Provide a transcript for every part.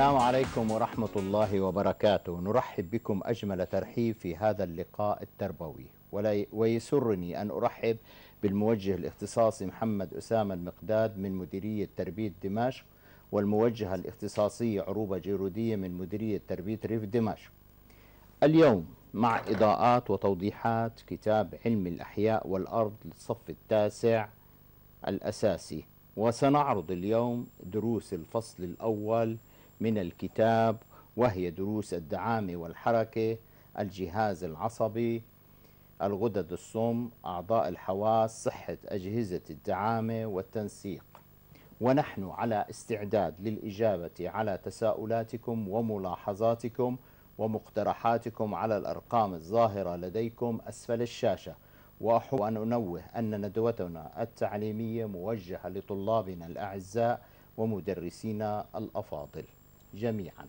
السلام عليكم ورحمة الله وبركاته نرحب بكم أجمل ترحيب في هذا اللقاء التربوي ويسرني أن أرحب بالموجه الاختصاصي محمد أسامة المقداد من مديرية تربية دمشق والموجهة الاختصاصية عروبة جيرودية من مديرية تربية ريف دمشق اليوم مع إضاءات وتوضيحات كتاب علم الأحياء والأرض للصف التاسع الأساسي وسنعرض اليوم دروس الفصل الأول من الكتاب وهي دروس الدعامة والحركة الجهاز العصبي الغدد الصم أعضاء الحواس صحة أجهزة الدعامة والتنسيق ونحن على استعداد للإجابة على تساؤلاتكم وملاحظاتكم ومقترحاتكم على الأرقام الظاهرة لديكم أسفل الشاشة وأحب أن أنوه أن ندوتنا التعليمية موجهة لطلابنا الأعزاء ومدرسينا الأفاضل جميعا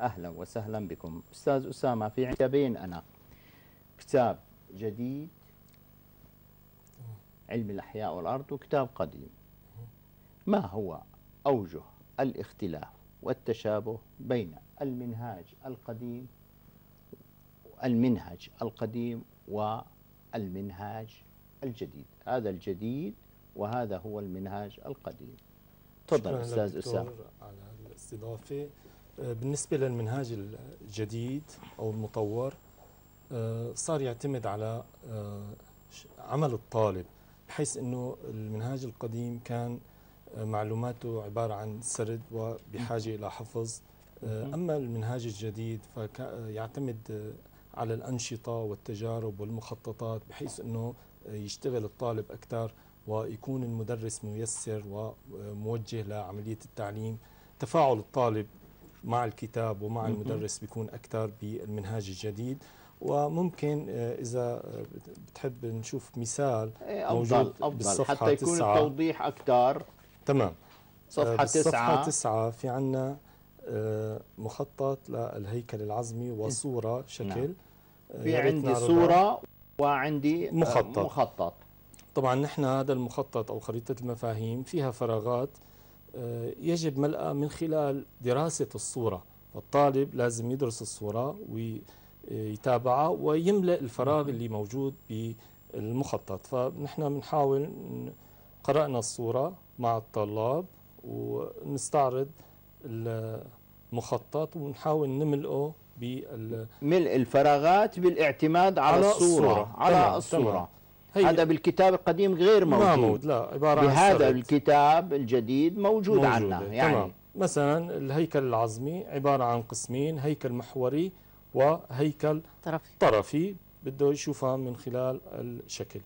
أهلا وسهلا بكم أستاذ أسامة في كتابين أنا كتاب جديد علم الأحياء والأرض وكتاب قديم ما هو أوجه الاختلاف والتشابه بين المنهاج القديم المنهج القديم والمنهاج الجديد هذا الجديد وهذا هو المنهاج القديم تفضل استاذ اسامه على الاستضافه آه، بالنسبه للمنهاج الجديد او المطور آه، صار يعتمد على آه، عمل الطالب بحيث انه المنهاج القديم كان معلوماته عباره عن سرد وبحاجه الى حفظ اما المنهاج الجديد فيعتمد على الانشطه والتجارب والمخططات بحيث انه يشتغل الطالب اكثر ويكون المدرس ميسر وموجه لعمليه التعليم تفاعل الطالب مع الكتاب ومع المدرس بيكون أكثر بالمنهاج الجديد وممكن آه، إذا آه، بتحب نشوف مثال إيه، موجود أفضل بالصفحة حتى يكون تسعة. التوضيح أكثر تمام صفحة آه، تسعة صفحة تسعة في عنا مخطط للهيكل العظمي إيه. وصورة شكل نعم. في عندي صورة وعندي مخطط مخطط طبعا نحن هذا المخطط أو خريطة المفاهيم فيها فراغات آه، يجب ملأة من خلال دراسة الصورة فالطالب لازم يدرس الصورة ويتابعها ويملأ الفراغ اللي موجود بالمخطط فنحن بنحاول قرأنا الصورة مع الطلاب ونستعرض المخطط ونحاول نملئه بال ملء الفراغات بالاعتماد على, على الصورة, الصورة. على تمام. الصورة تمام. طيب. هذا بالكتاب القديم غير موجود ما موجود لا عبارة بهذا عن الكتاب الجديد موجود, موجود عنا يعني تمام. مثلا الهيكل العظمي عبارة عن قسمين هيكل محوري وهيكل طرفي, طرفي بده يشوفها من خلال الشكل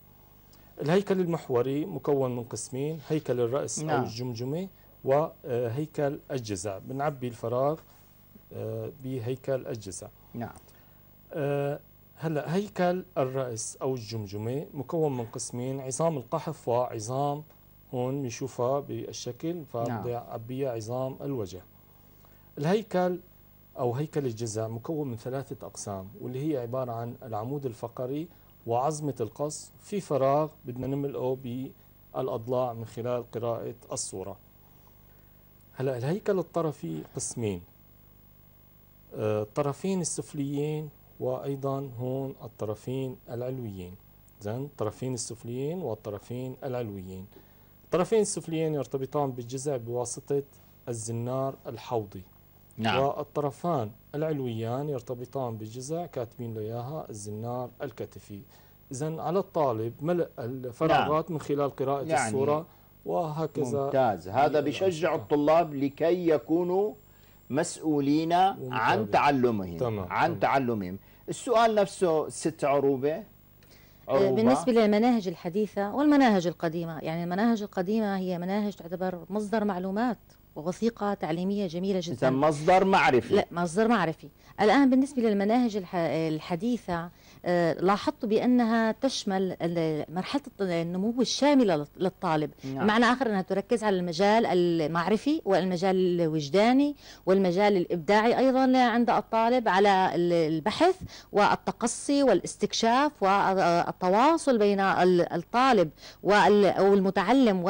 الهيكل المحوري مكون من قسمين هيكل الرأس نعم. أو الجمجمة وهيكل آه، الجذع بنعبي الفراغ آه، بهيكل الجذع نعم آه، هلا هيكل الراس او الجمجمه مكون من قسمين عظام القحف وعظام هون بنشوفها بالشكل فبدي نعم. اعبيها عظام الوجه الهيكل او هيكل الجزع مكون من ثلاثه اقسام واللي هي عباره عن العمود الفقري وعظمه القص في فراغ بدنا نملئه بالاضلاع من خلال قراءه الصوره هلا الهيكل الطرفي قسمين آه، الطرفين السفليين وأيضا هون الطرفين العلويين زين الطرفين السفليين والطرفين العلويين الطرفين السفليين يرتبطان بالجزع بواسطة الزنار الحوضي نعم. والطرفان العلويان يرتبطان بالجزع كاتبين له اياها الزنار الكتفي اذا على الطالب ملء الفراغات نعم. من خلال قراءة يعني الصورة وهكذا ممتاز هذا بشجع الطلاب لكي يكونوا مسؤولين عن تعلمهم تمام. عن تمام. تعلمهم السؤال نفسه ست عروبة عروبة آه، بالنسبة آه. للمناهج الحديثة والمناهج القديمة يعني المناهج القديمة هي مناهج تعتبر مصدر معلومات ووثيقة تعليمية جميلة جدا مصدر معرفي لا مصدر معرفي الآن بالنسبة للمناهج الحديثة آه، لاحظت بأنها تشمل مرحلة النمو الشاملة للطالب نعم. بمعنى آخر أنها تركز على المجال المعرفي والمجال الوجداني والمجال الإبداعي أيضا عند الطالب على البحث والتقصي والاستكشاف والتواصل بين الطالب والمتعلم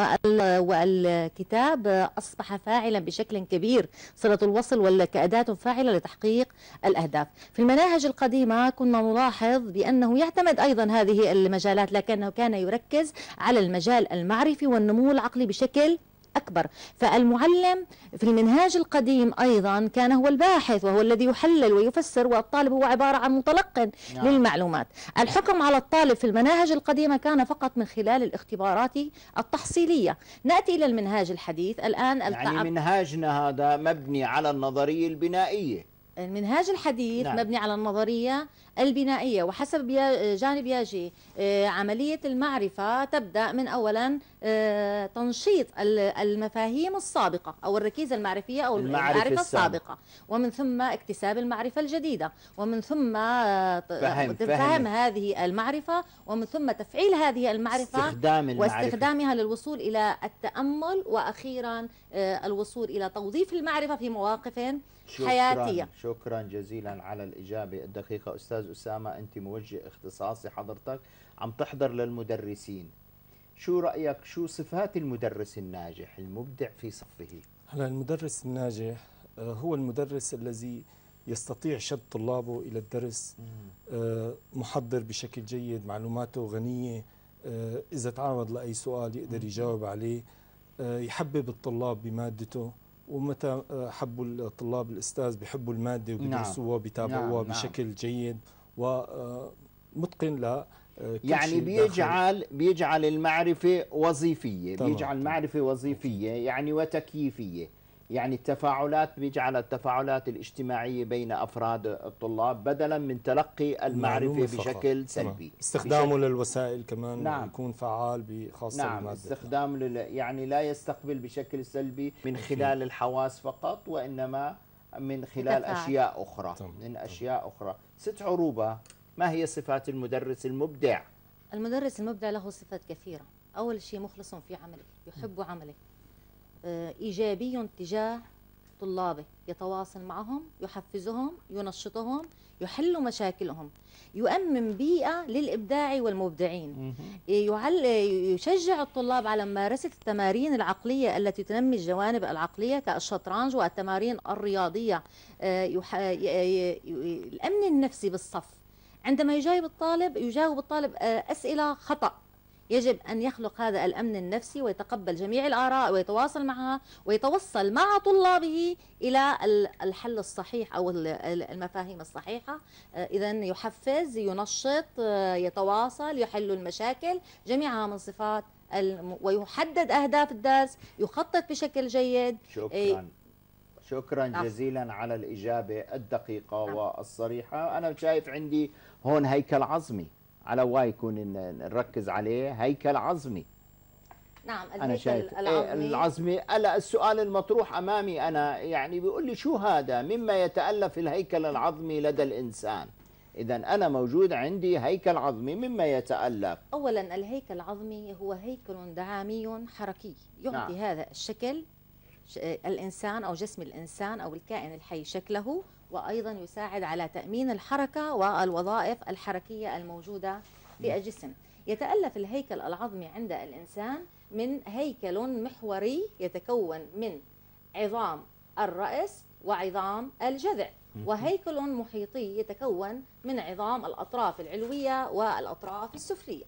والكتاب أصبح فاعلا بشكل كبير صلة الوصل كأداة فاعلة لتحقيق الأهداف في المناهج القديمة كنا نلاحظ لاحظ بأنه يعتمد أيضا هذه المجالات لكنه كان يركز على المجال المعرفي والنمو العقلي بشكل أكبر فالمعلم في المنهاج القديم أيضا كان هو الباحث وهو الذي يحلل ويفسر والطالب هو عبارة عن متلقن نعم. للمعلومات الحكم على الطالب في المناهج القديمة كان فقط من خلال الاختبارات التحصيلية نأتي إلى المنهاج الحديث الآن يعني منهاجنا هذا مبني على النظرية البنائية المنهاج الحديث نعم. مبني على النظرية البنائية وحسب جانب ياجي آه، عملية المعرفة تبدأ من أولا آه، تنشيط المفاهيم السابقة أو الركيزة المعرفية أو المعرفة, المعرفة السابقة ومن ثم اكتساب المعرفة الجديدة ومن ثم آه، فهم, فهم هذه المعرفة ومن ثم تفعيل هذه المعرفة استخدام المعرفة واستخدامها للوصول إلى التأمل وأخيرا الوصول إلى توظيف المعرفة في مواقف شكراً حياتية شكرا جزيلا على الإجابة الدقيقة أستاذ أسامة أنت موجه اختصاصي حضرتك عم تحضر للمدرسين شو رأيك شو صفات المدرس الناجح المبدع في صفه هلا المدرس الناجح آه، هو المدرس الذي يستطيع شد طلابه إلى الدرس آه، محضر بشكل جيد معلوماته غنية آه، إذا تعرض لأي سؤال يقدر يجاوب عليه يحبب الطلاب بمادته ومتى آه، حبوا الطلاب الاستاذ بحبوا الماده وبيدرسوها نعم. وبيتابعوها نعم. بشكل نعم. جيد ومتقن آه، ل آه، يعني بيجعل داخل. بيجعل المعرفه وظيفيه طبعا. بيجعل المعرفه وظيفيه يعني وتكييفيه يعني التفاعلات بيجعل التفاعلات الاجتماعية بين أفراد الطلاب بدلا من تلقي المعرفة بشكل سلبي استخدامه بشكل للوسائل كمان نعم. يكون فعال بخاصة نعم بالمادة استخدام لل... يعني لا يستقبل بشكل سلبي من خلال الحواس فقط وإنما من خلال أشياء أخرى طبعا. من أشياء أخرى ست عروبة ما هي صفات المدرس المبدع؟ المدرس المبدع له صفات كثيرة أول شيء مخلص في عمله يحب عمله آه، إيجابي تجاه طلابه يتواصل معهم يحفزهم ينشطهم يحل مشاكلهم يؤمن بيئة للإبداع والمبدعين آه، يعل... يشجع الطلاب على ممارسة التمارين العقلية التي تنمي الجوانب العقلية كالشطرنج والتمارين الرياضية آه، الأمن النفسي بالصف عندما يجاوب الطالب يجاوب الطالب أسئلة خطأ يجب أن يخلق هذا الأمن النفسي ويتقبل جميع الآراء ويتواصل معها ويتوصل مع طلابه إلى الحل الصحيح أو المفاهيم الصحيحة آه، إذا يحفز ينشط آه، يتواصل يحل المشاكل جميعها من صفات ويحدد أهداف الدرس يخطط بشكل جيد شكرا شكرا نعم. جزيلا على الإجابة الدقيقة نعم. والصريحة أنا شايف عندي هون هيكل عظمي على واي كون نركز عليه هيكل عظمي نعم انا شايف إيه، العظمي, العظمي ألا السؤال المطروح امامي انا يعني بيقول لي شو هذا مما يتالف الهيكل العظمي لدى الانسان اذا انا موجود عندي هيكل عظمي مما يتالف اولا الهيكل العظمي هو هيكل دعامي حركي يعطي نعم. هذا الشكل الانسان او جسم الانسان او الكائن الحي شكله وأيضا يساعد على تأمين الحركة والوظائف الحركية الموجودة في الجسم يتألف الهيكل العظمي عند الإنسان من هيكل محوري يتكون من عظام الرأس وعظام الجذع وهيكل محيطي يتكون من عظام الأطراف العلوية والأطراف السفلية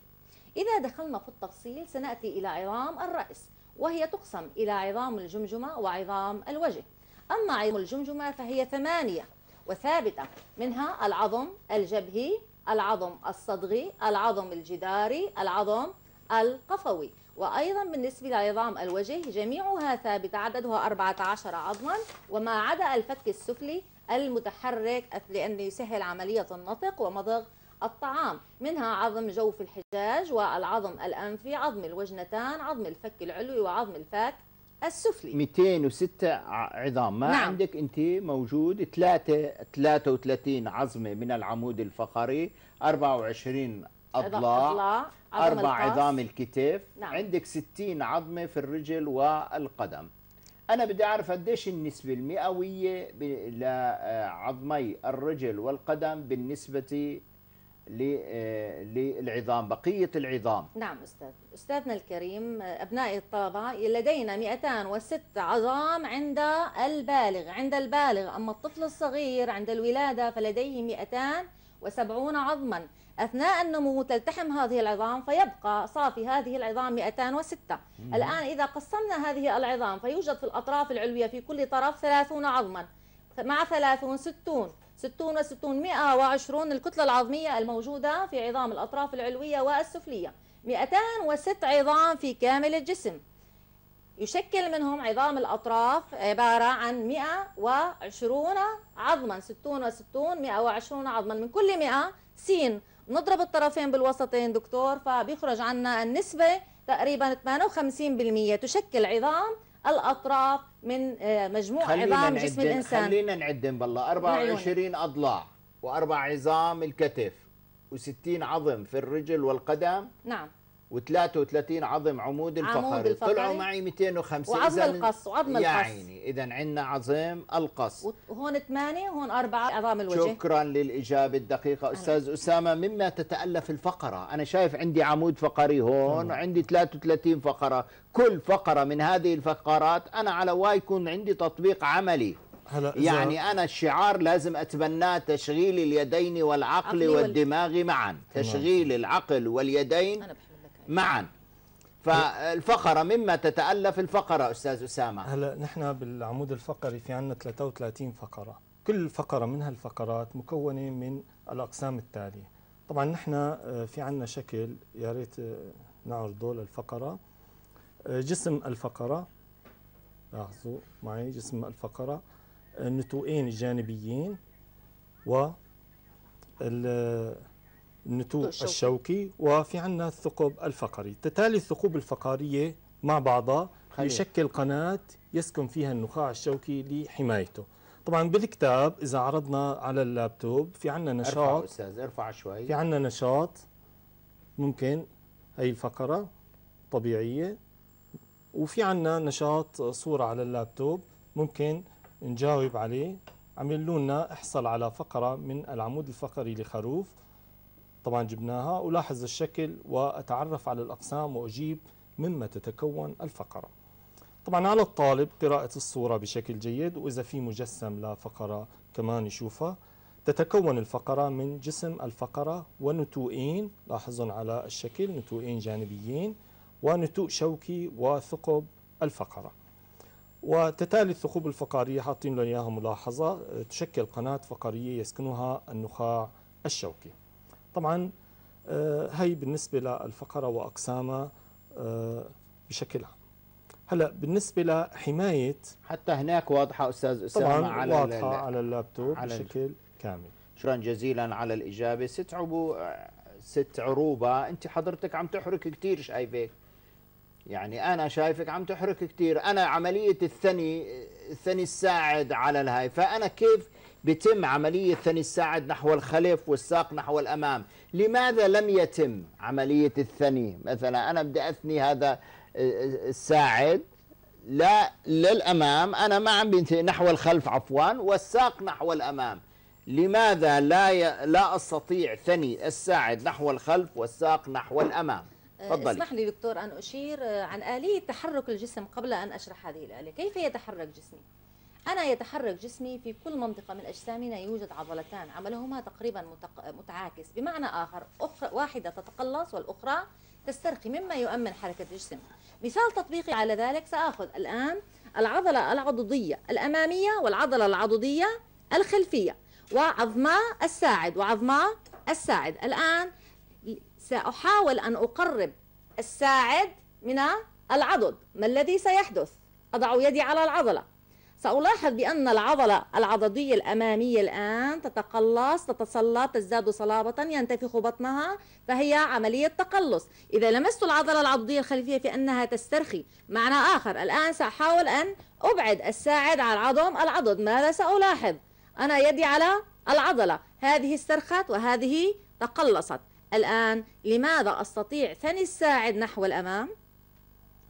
إذا دخلنا في التفصيل سنأتي إلى عظام الرأس وهي تقسم إلى عظام الجمجمة وعظام الوجه أما عظام الجمجمة فهي ثمانية وثابتة منها العظم الجبهي العظم الصدغي العظم الجداري العظم القفوي وأيضا بالنسبة لعظام الوجه جميعها ثابتة عددها 14 عظما وما عدا الفك السفلي المتحرك لأنه يسهل عملية النطق ومضغ الطعام منها عظم جوف الحجاج والعظم الأنفي عظم الوجنتان عظم الفك العلوي وعظم الفك السفلي 206 عظام ما نعم. عندك انت موجود 3 33 عظمه من العمود الفقري 24 اضلاع, أضلاع. اربع عظام الكتف نعم. عندك 60 عظمه في الرجل والقدم انا بدي اعرف قديش النسبه المئويه لعظمي الرجل والقدم بالنسبه آه، للعظام بقية العظام نعم أستاذ أستاذنا الكريم أبنائي الطلبة لدينا 206 عظام عند البالغ عند البالغ أما الطفل الصغير عند الولادة فلديه 270 عظما أثناء النمو تلتحم هذه العظام فيبقى صافي هذه العظام 206 مم. الآن إذا قسمنا هذه العظام فيوجد في الأطراف العلوية في كل طرف 30 عظما مع 30 60 60 و60 120 الكتلة العظمية الموجودة في عظام الأطراف العلوية والسفلية 206 عظام في كامل الجسم يشكل منهم عظام الأطراف عبارة عن 120 عظما 60 و60 120 عظما من كل 100 سين نضرب الطرفين بالوسطين دكتور فبيخرج عنا النسبة تقريبا 58% تشكل عظام الاطراف من آه، مجموع عظام جسم الانسان خلينا نعدهم بالله 24 اضلاع واربع عظام الكتف و60 عظم في الرجل والقدم نعم و33 عظم عمود الفقري, عمود الفقري طلعوا معي 250 وعظم القص وعظم القص يعني اذا عندنا عظم القص وهون 8 هون 4 عظام الوجه شكرا للاجابه الدقيقه استاذ اسامه مما تتالف الفقره انا شايف عندي عمود فقري هون وعندي 33 فقره كل فقره من هذه الفقرات انا على واي يكون عندي تطبيق عملي هلا يعني انا الشعار لازم اتبناه تشغيل اليدين والعقل والدماغ معا تشغيل العقل واليدين أنا معا فالفقرة مما تتألف الفقرة أستاذ أسامة هلا نحن بالعمود الفقري في عندنا 33 فقرة كل فقرة من هالفقرات مكونة من الأقسام التالية طبعا نحن آه، في عندنا شكل يا ريت آه، نعرضه للفقرة آه، جسم الفقرة لاحظوا معي جسم الفقرة النتوئين الجانبيين و النتوء الشوكي. الشوكي وفي عندنا الثقب الفقري تتالي الثقوب الفقرية مع بعضها خليل. يشكل قناة يسكن فيها النخاع الشوكي لحمايته طبعا بالكتاب إذا عرضنا على اللابتوب في عندنا نشاط ارفع أستاذ ارفع شوي في عندنا نشاط ممكن هي الفقرة طبيعية وفي عندنا نشاط صورة على اللابتوب ممكن نجاوب عليه عملوا لنا احصل على فقرة من العمود الفقري لخروف طبعا جبناها ألاحظ الشكل وأتعرف على الأقسام وأجيب مما تتكون الفقرة طبعا على الطالب قراءة الصورة بشكل جيد وإذا في مجسم لفقرة كمان يشوفها تتكون الفقرة من جسم الفقرة ونتوئين لاحظون على الشكل نتوئين جانبيين ونتوء شوكي وثقب الفقرة وتتالي الثقوب الفقرية حاطين لنا إياها ملاحظة تشكل قناة فقرية يسكنها النخاع الشوكي طبعا آه، هي بالنسبة للفقرة وأقسامها آه، بشكل عام هلا بالنسبه لحمايه حتى هناك واضحه استاذ اسامه طبعا على واضحه على اللابتوب على بشكل كامل شكرا جزيلا على الاجابه ست عبو ست عروبه انت حضرتك عم تحرك كثير شايفك يعني انا شايفك عم تحرك كثير انا عمليه الثني الثني الساعد على الهاي فانا كيف بتم عملية ثني الساعد نحو الخلف والساق نحو الأمام لماذا لم يتم عملية الثني مثلا أنا بدي أثني هذا آه، الساعد لا للأمام أنا ما عم بنتهي نحو الخلف عفوا والساق نحو الأمام لماذا لا ي... لا استطيع ثني الساعد نحو الخلف والساق نحو الامام آه، فضلي. اسمح لي دكتور ان اشير آه، عن اليه تحرك الجسم قبل ان اشرح هذه الاله كيف يتحرك جسمي أنا يتحرك جسمي في كل منطقة من أجسامنا يوجد عضلتان عملهما تقريبا متعاكس بمعنى آخر أخرى واحدة تتقلص والأخرى تسترخي مما يؤمن حركة الجسم مثال تطبيقي على ذلك سآخذ الآن العضلة العضدية الأمامية والعضلة العضدية الخلفية وعظماء الساعد وعظماء الساعد الآن سأحاول أن أقرب الساعد من العضد ما الذي سيحدث؟ أضع يدي على العضلة سألاحظ بأن العضلة العضدية الأمامية الآن تتقلص تتصلب تزداد صلابة ينتفخ بطنها فهي عملية تقلص إذا لمست العضلة العضدية الخلفية فإنها تسترخي معنى آخر الآن سأحاول أن أبعد الساعد عن عظم العضد ماذا سألاحظ؟ أنا يدي على العضلة هذه استرخت وهذه تقلصت الآن لماذا أستطيع ثني الساعد نحو الأمام؟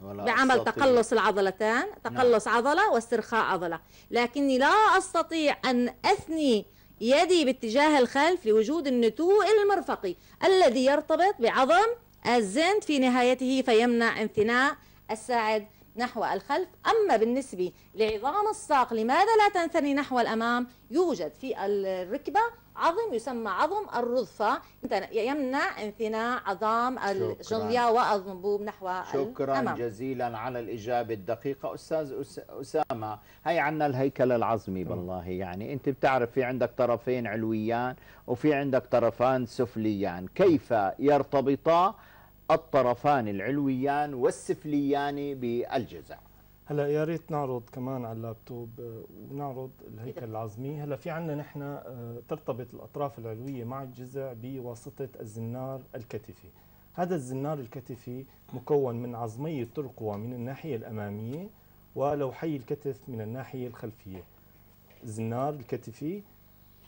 بعمل أستطيع. تقلص العضلتان تقلص نعم. عضلة واسترخاء عضلة لكني لا أستطيع أن أثني يدي باتجاه الخلف لوجود النتوء المرفقي الذي يرتبط بعظم الزند في نهايته فيمنع انثناء الساعد نحو الخلف أما بالنسبة لعظام الساق لماذا لا تنثني نحو الأمام يوجد في الركبة عظم يسمى عظم الرضفة يمنع انثناء عظام الجنليا والظنبوب نحو شكرا الأمام. جزيلا على الإجابة الدقيقة أستاذ أسامة هي عنا الهيكل العظمي بالله يعني أنت بتعرف في عندك طرفين علويان وفي عندك طرفان سفليان كيف يرتبطا الطرفان العلويان والسفليان بالجزع هلا يا ريت نعرض كمان على اللابتوب ونعرض الهيكل إيه. العظمي هلا في عندنا نحن آه، ترتبط الاطراف العلويه مع الجزع بواسطه الزنار الكتفي هذا الزنار الكتفي مكون من عظمي الترقوه من الناحية الأمامية ولوحي الكتف من الناحية الخلفية الزنار الكتفي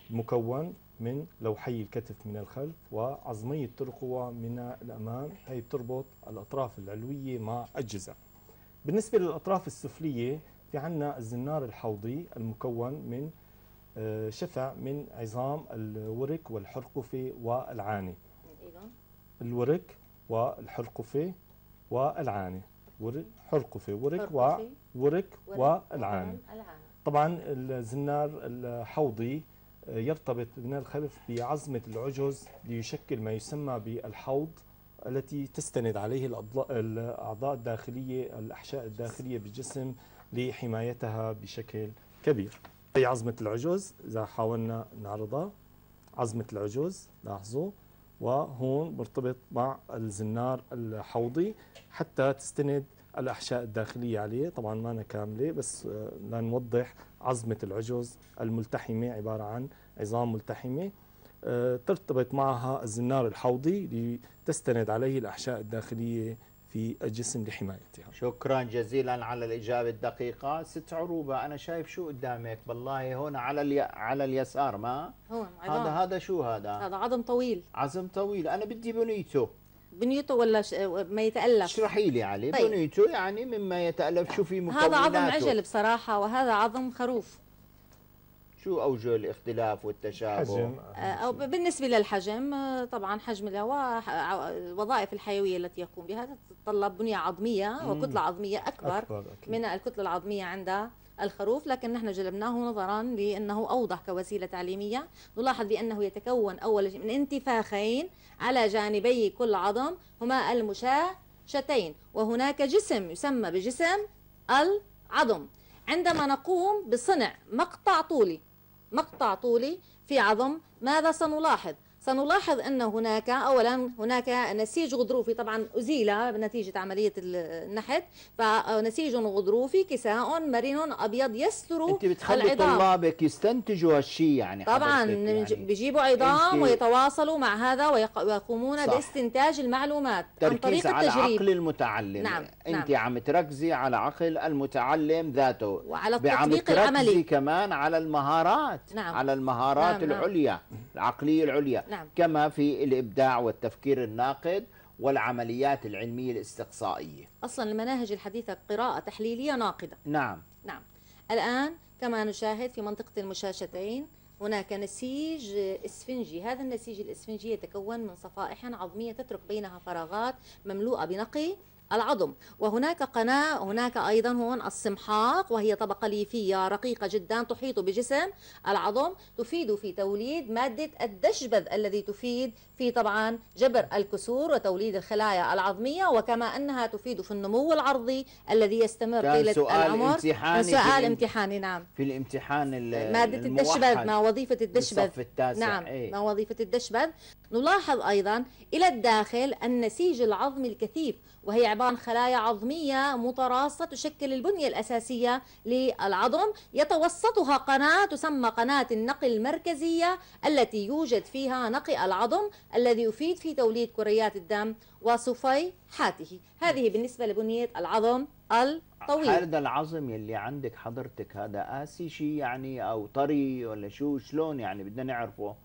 مكون من لوحي الكتف من الخلف وعظمية ترقوة من الأمام هي بتربط الأطراف العلوية مع الجزع بالنسبة للأطراف السفلية في عنا الزنار الحوضي المكون من آه، شفع من عظام الورك والحرقفة والعاني الورك والحرقفة والعاني حرقفة ورك وورك والعاني طبعا الزنار الحوضي يرتبط من الخلف بعظمة العجز ليشكل ما يسمى بالحوض التي تستند عليه الأعضاء الداخلية الأحشاء الداخلية بالجسم لحمايتها بشكل كبير هي عظمة العجز إذا حاولنا نعرضها عظمة العجز لاحظوا وهون مرتبط مع الزنار الحوضي حتى تستند الأحشاء الداخلية عليه طبعا ما أنا كاملة بس لنوضح آه، عظمة العجز الملتحمة عبارة عن عظام ملتحمة آه، ترتبط معها الزنار الحوضي لتستند عليه الأحشاء الداخلية في الجسم لحمايتها شكرا جزيلا على الإجابة الدقيقة ست عروبة أنا شايف شو قدامك بالله هون على الي... على اليسار ما هون هذا هذا شو هذا هذا عظم طويل عظم طويل أنا بدي بنيته بنيته ولا ش... ما يتالف اشرحي لي عليه طيب. بنيته يعني مما يتالف شو في مكوناته هذا عظم عجل بصراحه وهذا عظم خروف شو اوجه الاختلاف والتشابه حجم. آه، أو بالنسبه للحجم آه، طبعا حجم الهواء الوظائف الحيويه التي يقوم بها تتطلب بنيه عظميه وكتله عظميه اكبر, أكبر من الكتله العظميه عند الخروف لكن نحن جلبناه نظرا لأنه أوضح كوسيلة تعليمية نلاحظ بأنه يتكون أول شيء من انتفاخين على جانبي كل عظم هما المشاشتين وهناك جسم يسمى بجسم العظم عندما نقوم بصنع مقطع طولي مقطع طولي في عظم ماذا سنلاحظ سنلاحظ أن هناك أولا هناك نسيج غضروفي طبعا أزيل نتيجة عملية النحت فنسيج غضروفي كساء مرن أبيض يستر أنت بتخلي طلابك يستنتجوا هالشيء يعني طبعا يعني بيجيبوا عظام ويتواصلوا مع هذا ويقومون باستنتاج المعلومات عن طريق على التجريب عقل المتعلم نعم أنت نعم. عم تركزي على عقل المتعلم ذاته وعلى التطبيق العملي كمان على المهارات نعم. على المهارات نعم. نعم. العليا العقلية العليا نعم. نعم. كما في الإبداع والتفكير الناقد والعمليات العلمية الاستقصائية أصلا المناهج الحديثة قراءة تحليلية ناقدة نعم نعم الآن كما نشاهد في منطقة المشاشتين هناك نسيج اسفنجي هذا النسيج الاسفنجي يتكون من صفائح عظمية تترك بينها فراغات مملوءة بنقي العظم وهناك قناة هناك أيضا هون السمحاق وهي طبقة ليفية رقيقة جدا تحيط بجسم العظم تفيد في توليد مادة الدشبذ الذي تفيد في طبعا جبر الكسور وتوليد الخلايا العظمية وكما أنها تفيد في النمو العرضي الذي يستمر طيلة سؤال العمر امتحاني سؤال امتحاني نعم في الامتحان مادة الدشبذ ما وظيفة الدشبذ نعم ايه؟ ما وظيفة الدشبذ نلاحظ أيضا إلى الداخل النسيج العظمي الكثيف وهي عبارة عن خلايا عظمية متراصة تشكل البنية الأساسية للعظم يتوسطها قناة تسمى قناة النقل المركزية التي يوجد فيها نقي العظم الذي يفيد في توليد كريات الدم وصفيحاته هذه بالنسبة لبنية العظم الطويل هذا العظم يلي عندك حضرتك هذا قاسي شيء يعني أو طري ولا شو شلون يعني بدنا نعرفه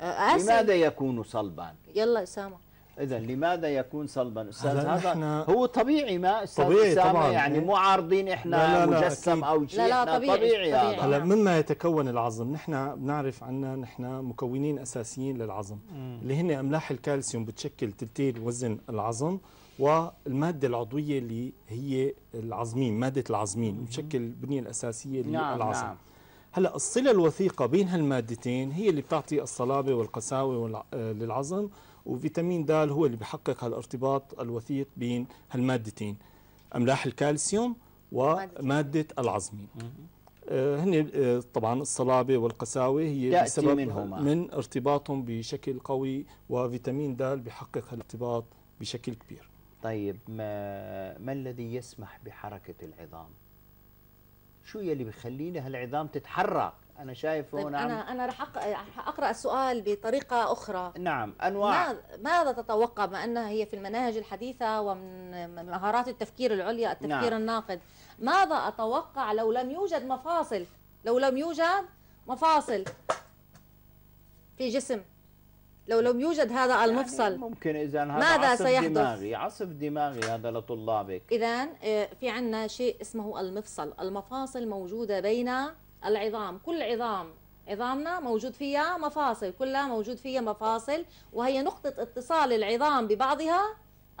آه، آسي. لماذا يكون صلبا يلا أسامة اذا لماذا يكون صلبا استاذ هذا هو طبيعي ما استاذ طبيعي طبعا يعني مو عارضين احنا لا لا لا مجسم او شيء لا لا طبيعي, طبيعي, طبيعي هلا مما يتكون العظم نحن بنعرف عنا نحن مكونين اساسيين للعظم مم. اللي هن املاح الكالسيوم بتشكل ثلثين وزن العظم والمادة العضوية اللي هي العظمين مادة العظمين بتشكل البنية الأساسية نعم، للعظم نعم. هلا الصلة الوثيقة بين هالمادتين هي اللي بتعطي الصلابة والقساوة للعظم وفيتامين د هو اللي بيحقق هالارتباط الوثيق بين هالمادتين املاح الكالسيوم وماده العظمين آه، هن آه، طبعا الصلابه والقساوه هي بسبب منهما. من ارتباطهم بشكل قوي وفيتامين د بيحقق هالارتباط بشكل كبير طيب ما, ما الذي يسمح بحركه العظام شو يلي بخلينا هالعظام تتحرك انا شايف طيب انا انا راح اقرا السؤال بطريقه اخرى نعم انواع ماذا تتوقع ما انها هي في المناهج الحديثه ومن مهارات التفكير العليا نعم. التفكير نعم. الناقد ماذا اتوقع لو لم يوجد مفاصل لو لم يوجد مفاصل في جسم لو لم يوجد هذا يعني المفصل يعني ممكن اذا هذا ماذا عصف سيحدث؟ دماغي عصف دماغي هذا لطلابك اذا آه، في عندنا شيء اسمه المفصل المفاصل موجوده بين العظام كل عظام عظامنا موجود فيها مفاصل كلها موجود فيها مفاصل وهي نقطة اتصال العظام ببعضها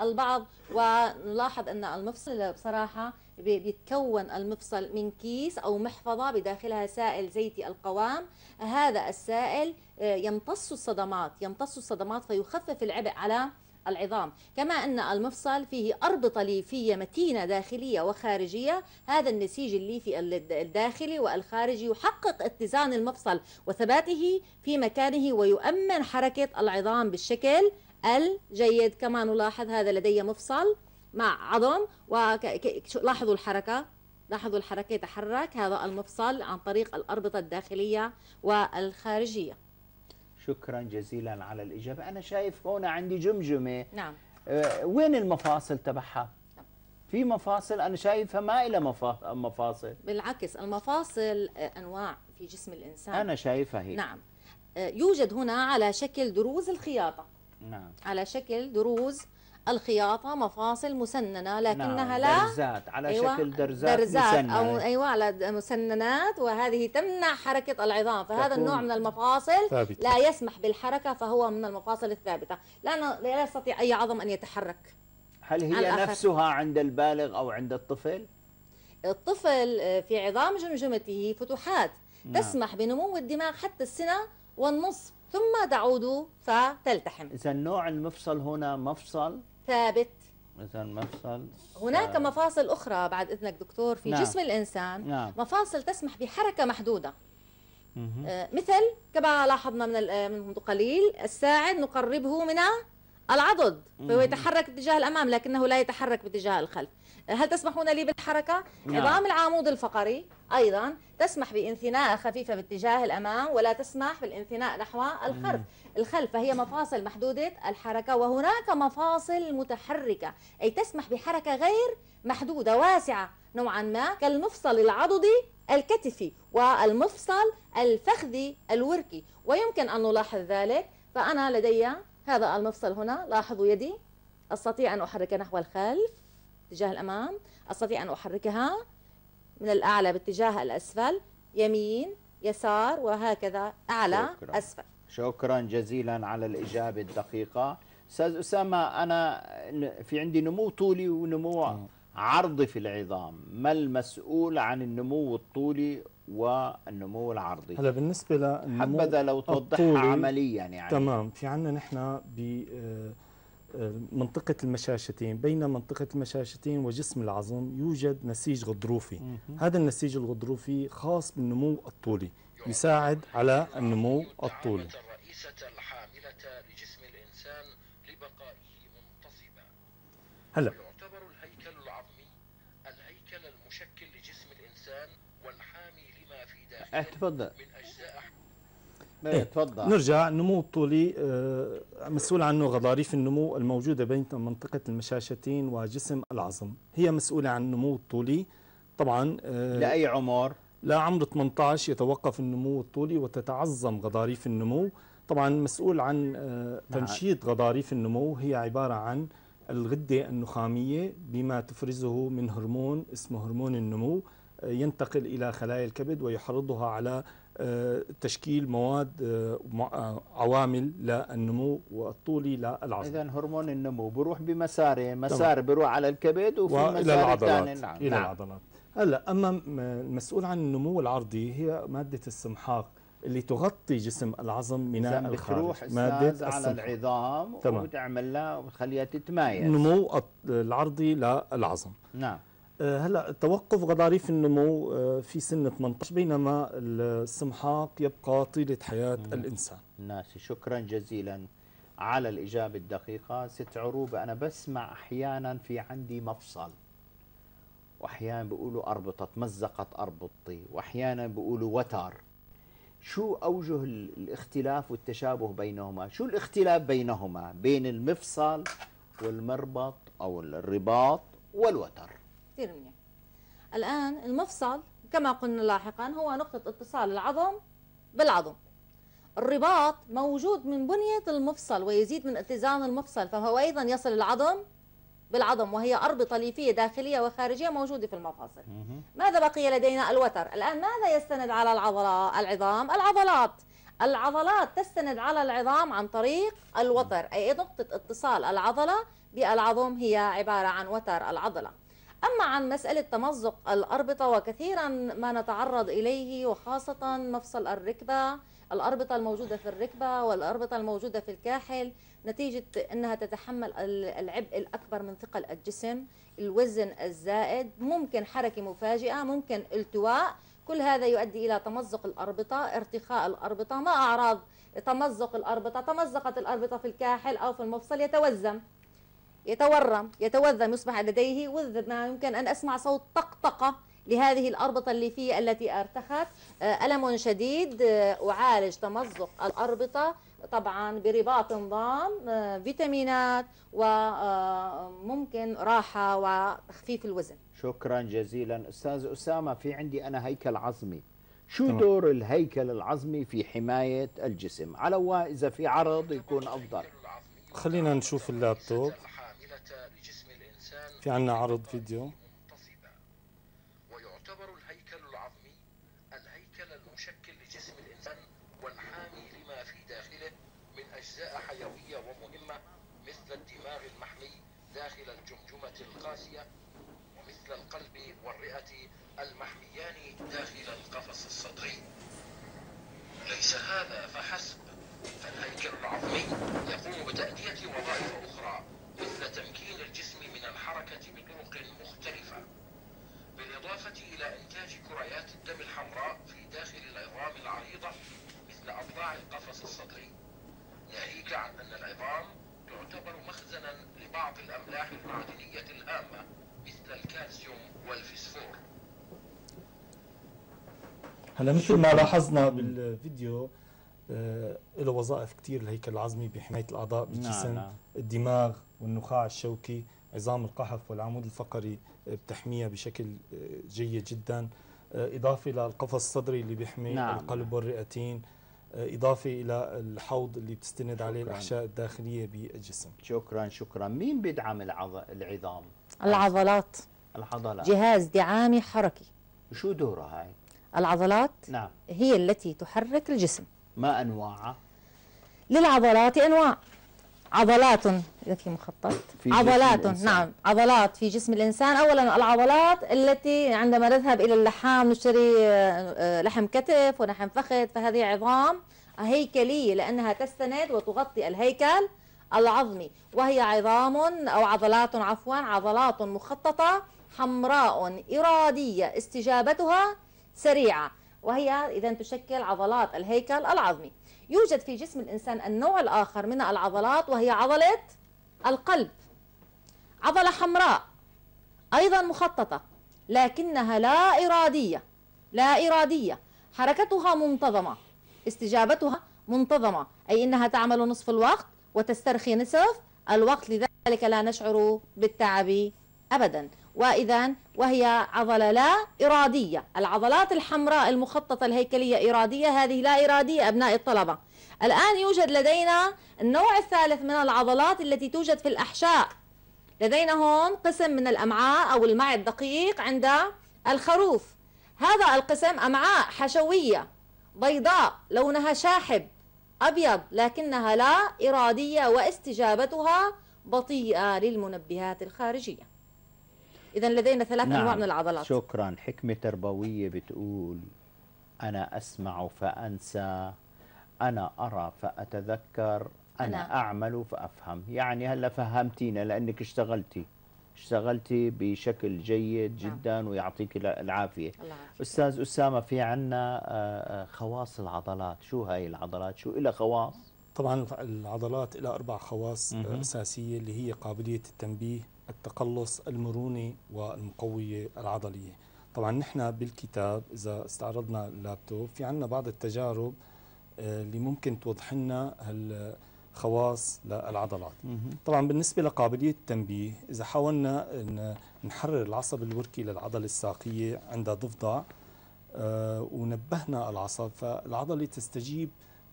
البعض ونلاحظ أن المفصل بصراحة بيتكون المفصل من كيس أو محفظة بداخلها سائل زيتي القوام هذا السائل آه، يمتص الصدمات يمتص الصدمات فيخفف العبء على العظام كما أن المفصل فيه أربطة ليفية متينة داخلية وخارجية هذا النسيج الليفي الداخلي والخارجي يحقق اتزان المفصل وثباته في مكانه ويؤمن حركة العظام بالشكل الجيد كما نلاحظ هذا لدي مفصل مع عظم ولاحظوا الحركة لاحظوا الحركة يتحرك هذا المفصل عن طريق الأربطة الداخلية والخارجية شكرا جزيلا على الإجابة أنا شايف هون عندي جمجمة نعم آه، وين المفاصل تبعها؟ في مفاصل أنا شايفها ما إلى مفاصل بالعكس المفاصل آه، أنواع في جسم الإنسان أنا شايفها هي نعم آه، يوجد هنا على شكل دروز الخياطة نعم على شكل دروز الخياطة مفاصل مسننة لكنها نعم، لا درزات على أيوة شكل درزات, درزات مسننة أو أيوة على مسننات وهذه تمنع حركة العظام فهذا النوع من المفاصل ثابت. لا يسمح بالحركة فهو من المفاصل الثابتة لأنه لا يستطيع أي عظم أن يتحرك هل هي نفسها عند البالغ أو عند الطفل؟ الطفل آه، في عظام جمجمته فتحات نعم. تسمح بنمو الدماغ حتى السنة والنصف ثم تعود فتلتحم إذا نوع المفصل هنا مفصل ثابت إذا مفصل هناك ثابت. مفاصل أخرى بعد إذنك دكتور في نعم. جسم الإنسان نعم. مفاصل تسمح بحركة محدودة مه. آه، مثل كما لاحظنا آه، من منذ قليل الساعد نقربه من العضد فهو يتحرك باتجاه الأمام لكنه لا يتحرك باتجاه الخلف هل تسمحون لي بالحركة؟ نعم. عظام العمود الفقري أيضا تسمح بانثناء خفيفة باتجاه الأمام ولا تسمح بالانثناء نحو الخلف الخلف فهي مفاصل محدودة الحركة وهناك مفاصل متحركة أي تسمح بحركة غير محدودة واسعة نوعا ما كالمفصل العضدي الكتفي والمفصل الفخذي الوركي ويمكن أن نلاحظ ذلك فأنا لدي هذا المفصل هنا لاحظوا يدي أستطيع أن أحرك نحو الخلف باتجاه الأمام أستطيع أن أحركها من الأعلى باتجاه الأسفل يمين يسار وهكذا أعلى شكرا. أسفل شكرا جزيلا على الإجابة الدقيقة أستاذ أسامة أنا في عندي نمو طولي ونمو عرضي في العظام ما المسؤول عن النمو الطولي والنمو العرضي هلا بالنسبة للنمو حبذا لو توضحها عمليا يعني تمام في عندنا نحن ب منطقة المشاشتين بين منطقة المشاشتين وجسم العظم يوجد نسيج غضروفي هذا النسيج الغضروفي خاص بالنمو الطولي يساعد على النمو الطولي هلا يعتبر الهيكل العظمي الهيكل المشكل لجسم الإنسان والحامي لما في داخله إيه، تفضل إيه،, إيه؟ تفضل نرجع النمو الطولي آه، مسؤول عنه غضاريف النمو الموجودة بين منطقة المشاشتين وجسم العظم هي مسؤولة عن النمو الطولي طبعا آه، لأي عمر؟ لعمر 18 يتوقف النمو الطولي وتتعظم غضاريف النمو طبعا مسؤول عن آه، نعم. تنشيط غضاريف النمو هي عبارة عن الغدة النخامية بما تفرزه من هرمون اسمه هرمون النمو ينتقل إلى خلايا الكبد ويحرضها على تشكيل مواد آه، آه، عوامل للنمو والطولي للعظم اذا هرمون النمو بروح بمسارين يعني مسار بروح على الكبد وفي مسار الثاني نعم الى نعم. العضلات هلا اما المسؤول عن النمو العرضي هي ماده السمحاق اللي تغطي جسم العظم من الخارج مادة على العظام تمام. وتعمل لها وتخليها تتمايز النمو العرضي للعظم نعم آه، هلا توقف غضاريف النمو آه، في سن 18 بينما السمحاق يبقى طيله حياه الانسان. ناسي شكرا جزيلا على الاجابه الدقيقه ست عروبه انا بسمع احيانا في عندي مفصل واحيانا بيقولوا اربطت مزقت اربطتي واحيانا بيقولوا وتر شو اوجه الاختلاف والتشابه بينهما؟ شو الاختلاف بينهما بين المفصل والمربط او الرباط والوتر؟ كثير منيح الآن المفصل كما قلنا لاحقا هو نقطة اتصال العظم بالعظم الرباط موجود من بنية المفصل ويزيد من اتزان المفصل فهو أيضا يصل العظم بالعظم وهي أربطة ليفية داخلية وخارجية موجودة في المفاصل ماذا بقي لدينا الوتر الآن ماذا يستند على العضلات العظام العضلات العضلات تستند على العظام عن طريق الوتر أي نقطة اتصال العضلة بالعظم هي عبارة عن وتر العضلة أما عن مسألة تمزق الأربطة وكثيرا ما نتعرض إليه وخاصة مفصل الركبة الأربطة الموجودة في الركبة والأربطة الموجودة في الكاحل نتيجة أنها تتحمل العبء الأكبر من ثقل الجسم الوزن الزائد ممكن حركة مفاجئة ممكن التواء كل هذا يؤدي إلى تمزق الأربطة ارتخاء الأربطة ما أعراض تمزق الأربطة تمزقت الأربطة في الكاحل أو في المفصل يتوزم يتورم يتوذم يصبح لديه وذنا يمكن أن أسمع صوت طقطقة لهذه الأربطة الليفية التي ارتخت آه، ألم شديد آه، أعالج تمزق الأربطة طبعا برباط نظام آه، فيتامينات وممكن راحة وتخفيف الوزن شكرا جزيلا أستاذ أسامة في عندي أنا هيكل عظمي شو دور الهيكل العظمي في حماية الجسم على إذا في عرض يكون أفضل خلينا نشوف اللابتوب في عنا عرض فيديو ويعتبر الهيكل العظمي الهيكل المشكل لجسم الإنسان والحامي لما في داخله من أجزاء حيوية ومهمة مثل الدماغ المحمي داخل الجمجمة القاسية ومثل القلب والرئة المحميان داخل القفص الصدري ليس هذا فحسب فالهيكل العظمي يقوم بتأدية وظائف أخرى مثل تمكين الجسم الحركة بطرق مختلفة بالإضافة إلى إنتاج كريات الدم الحمراء في داخل العظام العريضة مثل أضلاع القفص الصدري ناهيك عن أن العظام تعتبر مخزنا لبعض الأملاح المعدنية الهامة مثل الكالسيوم والفسفور هلا مثل ما لاحظنا بالفيديو آه له وظائف كثير الهيكل العظمي بحمايه الاعضاء نعم، بالجسم نعم. الدماغ والنخاع الشوكي عظام القحف والعمود الفقري آه، بتحميها بشكل آه، جيد جدا آه، إضافة إلى القفص الصدري اللي بيحمي نعم. القلب والرئتين إضافة إلى الحوض اللي بتستند عليه الأحشاء الداخلية بالجسم شكرا شكرا مين بيدعم العظام؟ العضلات العضلات جهاز دعامي حركي شو دوره هاي؟ العضلات نعم هي التي تحرك الجسم ما أنواعها؟ للعضلات أنواع عضلات ذكي مخطط في عضلات نعم عضلات في جسم الانسان اولا العضلات التي عندما نذهب الى اللحام نشتري آه، لحم كتف ولحم فخذ فهذه عظام هيكليه لانها تستند وتغطي الهيكل العظمي وهي عظام او عضلات عفوا عضلات مخططه حمراء اراديه استجابتها سريعه وهي اذا تشكل عضلات الهيكل العظمي يوجد في جسم الإنسان النوع الآخر من العضلات وهي عضلة القلب عضلة حمراء أيضا مخططة لكنها لا إرادية لا إرادية حركتها منتظمة استجابتها منتظمة أي أنها تعمل نصف الوقت وتسترخي نصف الوقت لذلك لا نشعر بالتعب أبدا وإذا وهي عضلة لا إرادية العضلات الحمراء المخططة الهيكلية إرادية هذه لا إرادية أبناء الطلبة الآن يوجد لدينا النوع الثالث من العضلات التي توجد في الأحشاء لدينا هون قسم من الأمعاء أو المع الدقيق عند الخروف هذا القسم أمعاء حشوية بيضاء لونها شاحب أبيض لكنها لا إرادية واستجابتها بطيئة للمنبهات الخارجية إذا لدينا ثلاث نعم. أنواع من العضلات شكرا حكمة تربوية بتقول أنا أسمع فأنسى أنا أرى فأتذكر أنا, أنا. نعم. أعمل فأفهم يعني هلا فهمتينا لأنك اشتغلتي اشتغلتي بشكل جيد نعم. جدا نعم. ويعطيك العافية الله أستاذ أسامة في عنا آه، آه، خواص العضلات شو هاي العضلات شو لها خواص طبعا العضلات لها أربع خواص آه، أساسية اللي هي قابلية التنبيه التقلص المرونة والمقوية العضلية طبعا نحن بالكتاب إذا استعرضنا اللابتوب في عنا بعض التجارب آه، اللي ممكن توضح لنا هالخواص للعضلات طبعا بالنسبة لقابلية التنبيه إذا حاولنا نحرر العصب الوركي للعضلة الساقية عند ضفدع آه، ونبهنا العصب فالعضلة تستجيب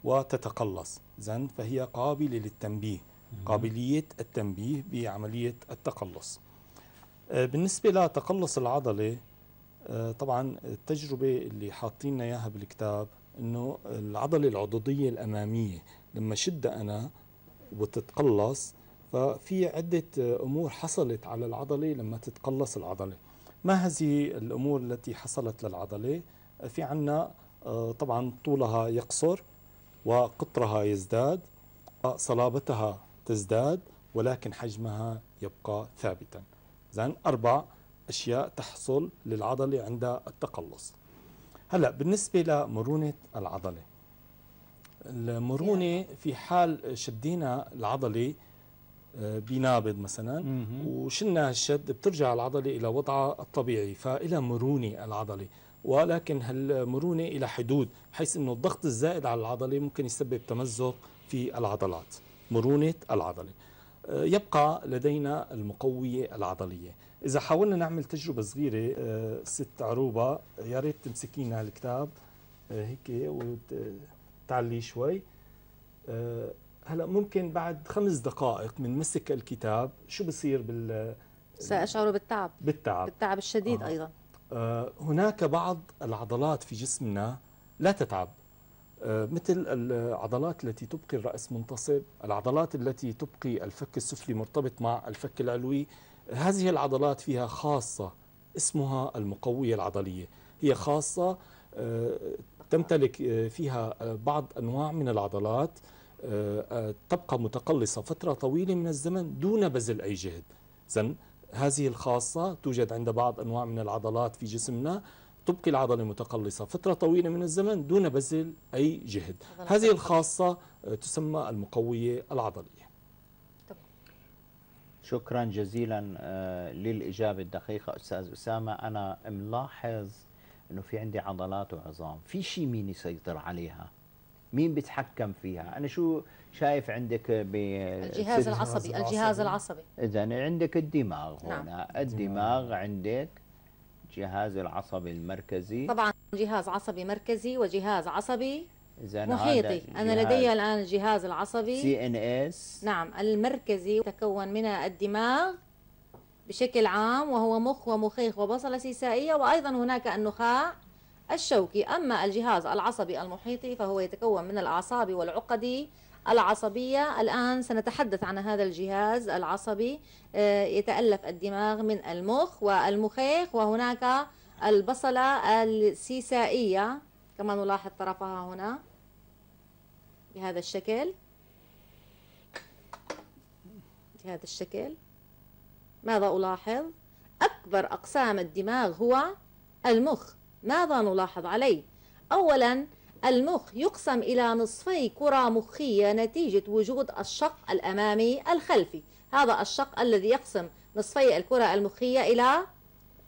وتتقلص إذا فهي قابلة للتنبيه قابلية التنبيه بعملية التقلص آه، بالنسبة لتقلص العضلة آه، طبعا التجربة اللي حاطين إياها بالكتاب انه العضلة العضدية الأمامية لما شدها أنا وتتقلص ففي عدة أمور حصلت على العضلة لما تتقلص العضلة ما هذه الأمور التي حصلت للعضلة في عنا آه، طبعا طولها يقصر وقطرها يزداد صلابتها تزداد ولكن حجمها يبقى ثابتا زين أربع أشياء تحصل للعضلة عند التقلص هلا بالنسبة لمرونة العضلة المرونة في حال شدينا العضلة آه، بنابض مثلا وشلنا الشد بترجع العضلة إلى وضعها الطبيعي فإلى مرونة العضلة ولكن هالمرونة إلى حدود حيث أنه الضغط الزائد على العضلة ممكن يسبب تمزق في العضلات مرونة العضلة آه، يبقى لدينا المقوية العضلية إذا حاولنا نعمل تجربة صغيرة آه، ست عروبة آه، يا ريت تمسكينا هالكتاب هيك وتعلي شوي هلا ممكن بعد خمس دقائق من مسك الكتاب شو بصير بال سأشعر بالتعب بالتعب بالتعب الشديد آه. أيضا آه، هناك بعض العضلات في جسمنا لا تتعب آه، مثل العضلات التي تبقي الرأس منتصب العضلات التي تبقي الفك السفلي مرتبط مع الفك العلوي هذه العضلات فيها خاصة اسمها المقوية العضلية هي خاصة آه، تمتلك فيها بعض أنواع من العضلات تبقى متقلصة فترة طويلة من الزمن دون بذل أي جهد هذه الخاصة توجد عند بعض أنواع من العضلات في جسمنا تبقي العضلة متقلصة فترة طويلة من الزمن دون بذل أي جهد هذه الخاصة آه، تسمى المقوية العضلية شكرا جزيلا آه، للإجابة الدقيقة أستاذ أسامة أنا ملاحظ أنه في عندي عضلات وعظام في شيء مين يسيطر عليها مين بيتحكم فيها انا شو شايف عندك الجهاز العصبي الجهاز العصبي اذا عندك الدماغ نعم. الدماغ عندك الجهاز العصبي المركزي طبعا جهاز عصبي مركزي وجهاز عصبي محيطي انا لدي الان الجهاز العصبي سي ان اس نعم المركزي يتكون من الدماغ بشكل عام وهو مخ ومخيخ وبصله سيسائيه وايضا هناك النخاع الشوكي أما الجهاز العصبي المحيطي فهو يتكون من الأعصاب والعقد العصبية الآن سنتحدث عن هذا الجهاز العصبي آه، يتألف الدماغ من المخ والمخيخ وهناك البصلة السيسائية كما نلاحظ طرفها هنا بهذا الشكل بهذا الشكل ماذا ألاحظ؟ أكبر أقسام الدماغ هو المخ ماذا نلاحظ عليه؟ أولا المخ يقسم إلى نصفي كرة مخية نتيجة وجود الشق الأمامي الخلفي هذا الشق الذي يقسم نصفي الكرة المخية إلى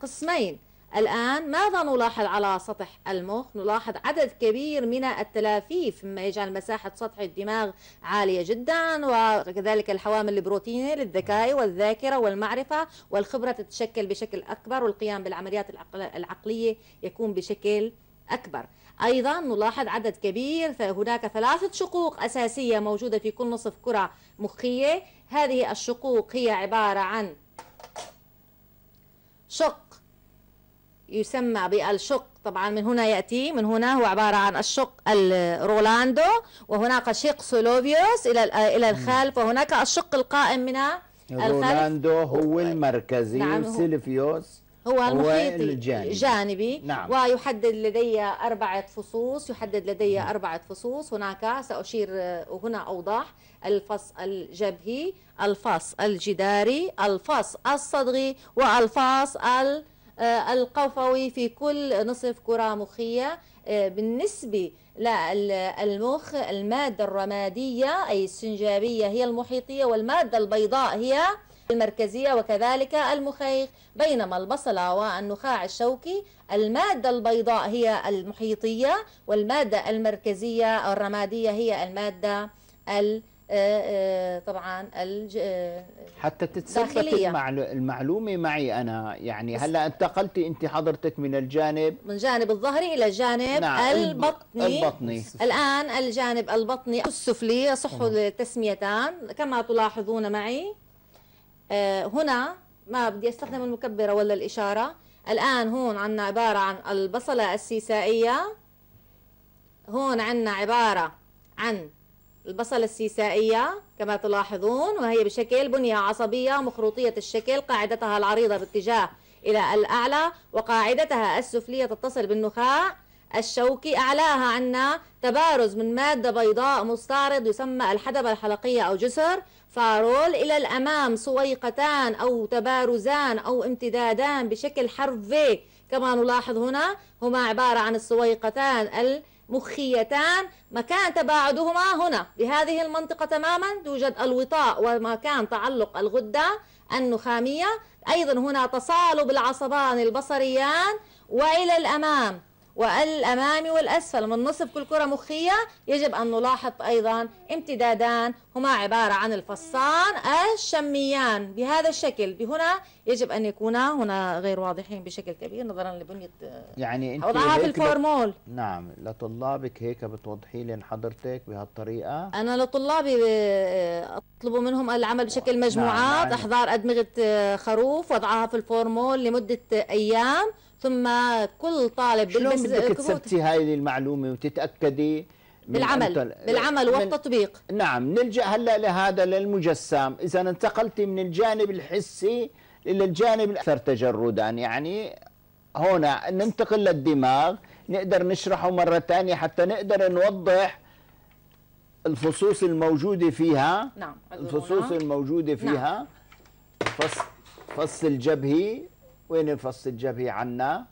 قسمين الآن ماذا نلاحظ على سطح المخ؟ نلاحظ عدد كبير من التلافيف مما يجعل مساحة سطح الدماغ عالية جدا وكذلك الحوامل البروتينية للذكاء والذاكرة والمعرفة والخبرة تتشكل بشكل أكبر والقيام بالعمليات العقلية يكون بشكل أكبر أيضا نلاحظ عدد كبير فهناك ثلاثة شقوق أساسية موجودة في كل نصف كرة مخية هذه الشقوق هي عبارة عن شق يسمى بالشق طبعا من هنا يأتي من هنا هو عبارة عن الشق الرولاندو وهناك شق سولوفيوس إلى إلى الخلف وهناك الشق القائم من رولاندو هو نعم. المركزي نعم سيلفيوس هو المحيط الجانبي جانبي نعم. ويحدد لدي أربعة فصوص يحدد لدي أربعة فصوص هناك سأشير هنا أوضح الفص الجبهي الفص الجداري الفص الصدغي والفص الجداري آه، القوفوي في كل نصف كرة مخية آه، بالنسبة للمخ المادة الرمادية أي السنجابية هي المحيطية والمادة البيضاء هي المركزية وكذلك المخيخ بينما البصلة والنخاع الشوكي المادة البيضاء هي المحيطية والمادة المركزية الرمادية هي المادة المركزية آه، آه، طبعا الج... آه، حتى تتثبت المعلومه معي انا يعني هلا انتقلتي انت حضرتك من الجانب من جانب الظهري الى الجانب نعم البطني البطني الان الجانب البطني السفلي يصح التسميتان كما تلاحظون معي هنا ما بدي استخدم المكبره ولا الاشاره الان هون عندنا عباره عن البصله السيسائيه هون عندنا عباره عن البصل السيسائية كما تلاحظون وهي بشكل بنية عصبية مخروطية الشكل قاعدتها العريضة باتجاه إلى الأعلى وقاعدتها السفلية تتصل بالنخاع الشوكي أعلاها عنا تبارز من مادة بيضاء مستعرض يسمى الحدبة الحلقية أو جسر فارول إلى الأمام سويقتان أو تبارزان أو امتدادان بشكل حرف V كما نلاحظ هنا هما عبارة عن السويقتان ال مخيتان مكان تباعدهما هنا بهذه المنطقة تماما توجد الوطاء ومكان تعلق الغدة النخامية أيضا هنا تصالب العصبان البصريان وإلى الأمام والأمامي والأسفل من نصف كل كرة مخية يجب أن نلاحظ أيضا امتدادان هما عبارة عن الفصان الشميان بهذا الشكل بهنا يجب أن يكونا هنا غير واضحين بشكل كبير نظرا لبنية يعني أنت وضعها في الفورمول نعم لطلابك هيك بتوضحي لي حضرتك بهالطريقة أنا لطلابي آه، أطلب منهم العمل بشكل نعم، مجموعات نعم. نعم. أحضار أدمغة آه، خروف وضعها في الفورمول لمدة أيام ثم كل طالب شلون بدك تثبتي هاي المعلومه وتتاكدي بالعمل أنت... بالعمل والتطبيق نعم نلجا هلا لهذا للمجسم اذا انتقلتي من الجانب الحسي الى الجانب الاكثر تجردا يعني هنا ننتقل للدماغ نقدر نشرحه مرة ثانية حتى نقدر نوضح الفصوص الموجودة فيها نعم الفصوص الموجودة فيها نعم. فص, فص الجبهي وين الفص الجبهي عنا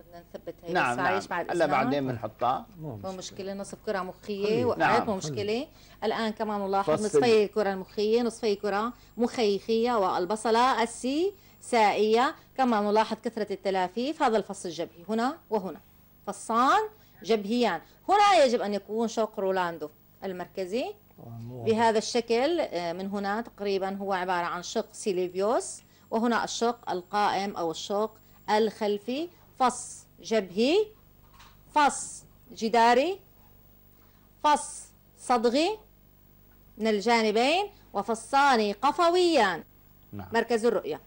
بدنا هي نعم نعم بعد هلا بعدين بنحطها مو مشكله نصف كره مخيه وقعت نعم. مو مشكله الان كمان نلاحظ نصفي الكره المخيه نصفي كره مخيخيه والبصله السي سائيه كما نلاحظ كثره التلافيف هذا الفص الجبهي هنا وهنا فصان جبهيان هنا يجب ان يكون شوق رولاندو المركزي آه، بهذا الشكل آه، من هنا تقريبا هو عباره عن شق سيليفيوس وهنا الشق القائم أو الشق الخلفي فص جبهي فص جداري فص صدغي من الجانبين وفصان قفويان نعم. مركز الرؤية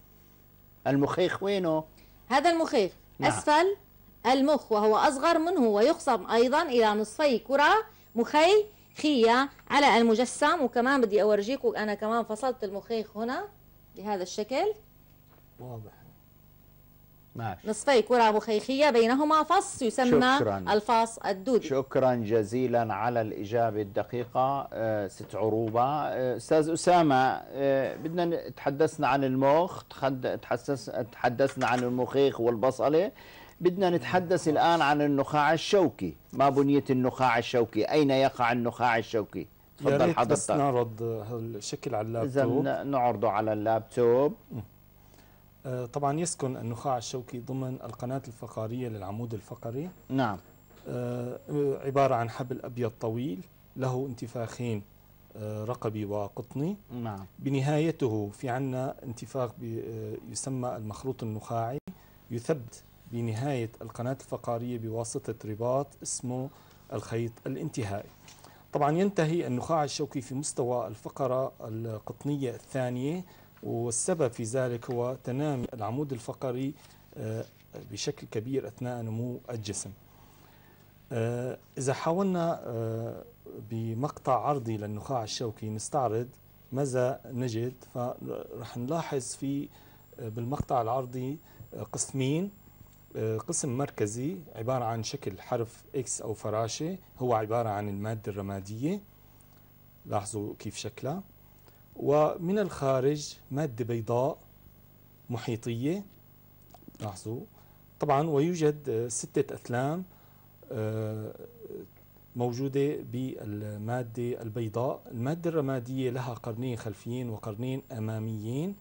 المخيخ وينه؟ هذا المخيخ نعم. أسفل المخ وهو أصغر منه ويقسم أيضا إلى نصفي كرة مخيخية على المجسم وكمان بدي أورجيكم أنا كمان فصلت المخيخ هنا بهذا الشكل واضح ماشي نصفي كرة مخيخية بينهما فص يسمى شكراً. الفاص الدودي شكرا جزيلا على الإجابة الدقيقة أه ست عروبة آه، أستاذ أسامة أه بدنا تحدثنا عن المخ تحدثنا عن المخيخ والبصلة بدنا نتحدث الآن عن النخاع الشوكي ما بنية النخاع الشوكي أين يقع النخاع الشوكي تفضل حضرتك بس نعرض الشكل على اللابتوب إذا نعرضه على اللابتوب م. آه، طبعا يسكن النخاع الشوكي ضمن القناة الفقرية للعمود الفقري نعم آه، عبارة عن حبل أبيض طويل له انتفاخين آه، رقبي وقطني نعم. بنهايته في عنا انتفاخ يسمى المخروط النخاعي يثبت بنهاية القناة الفقرية بواسطة رباط اسمه الخيط الانتهائي طبعا ينتهي النخاع الشوكي في مستوى الفقرة القطنية الثانية والسبب في ذلك هو تنامي العمود الفقري آه، بشكل كبير أثناء نمو الجسم آه، إذا حاولنا آه، بمقطع عرضي للنخاع الشوكي نستعرض ماذا نجد فرح نلاحظ في بالمقطع العرضي قسمين قسم مركزي عبارة عن شكل حرف X أو فراشة هو عبارة عن المادة الرمادية لاحظوا كيف شكلها ومن الخارج مادة بيضاء محيطية لاحظوا طبعا ويوجد ستة أثلام آه، موجودة بالمادة البيضاء المادة الرمادية لها قرنين خلفيين وقرنين أماميين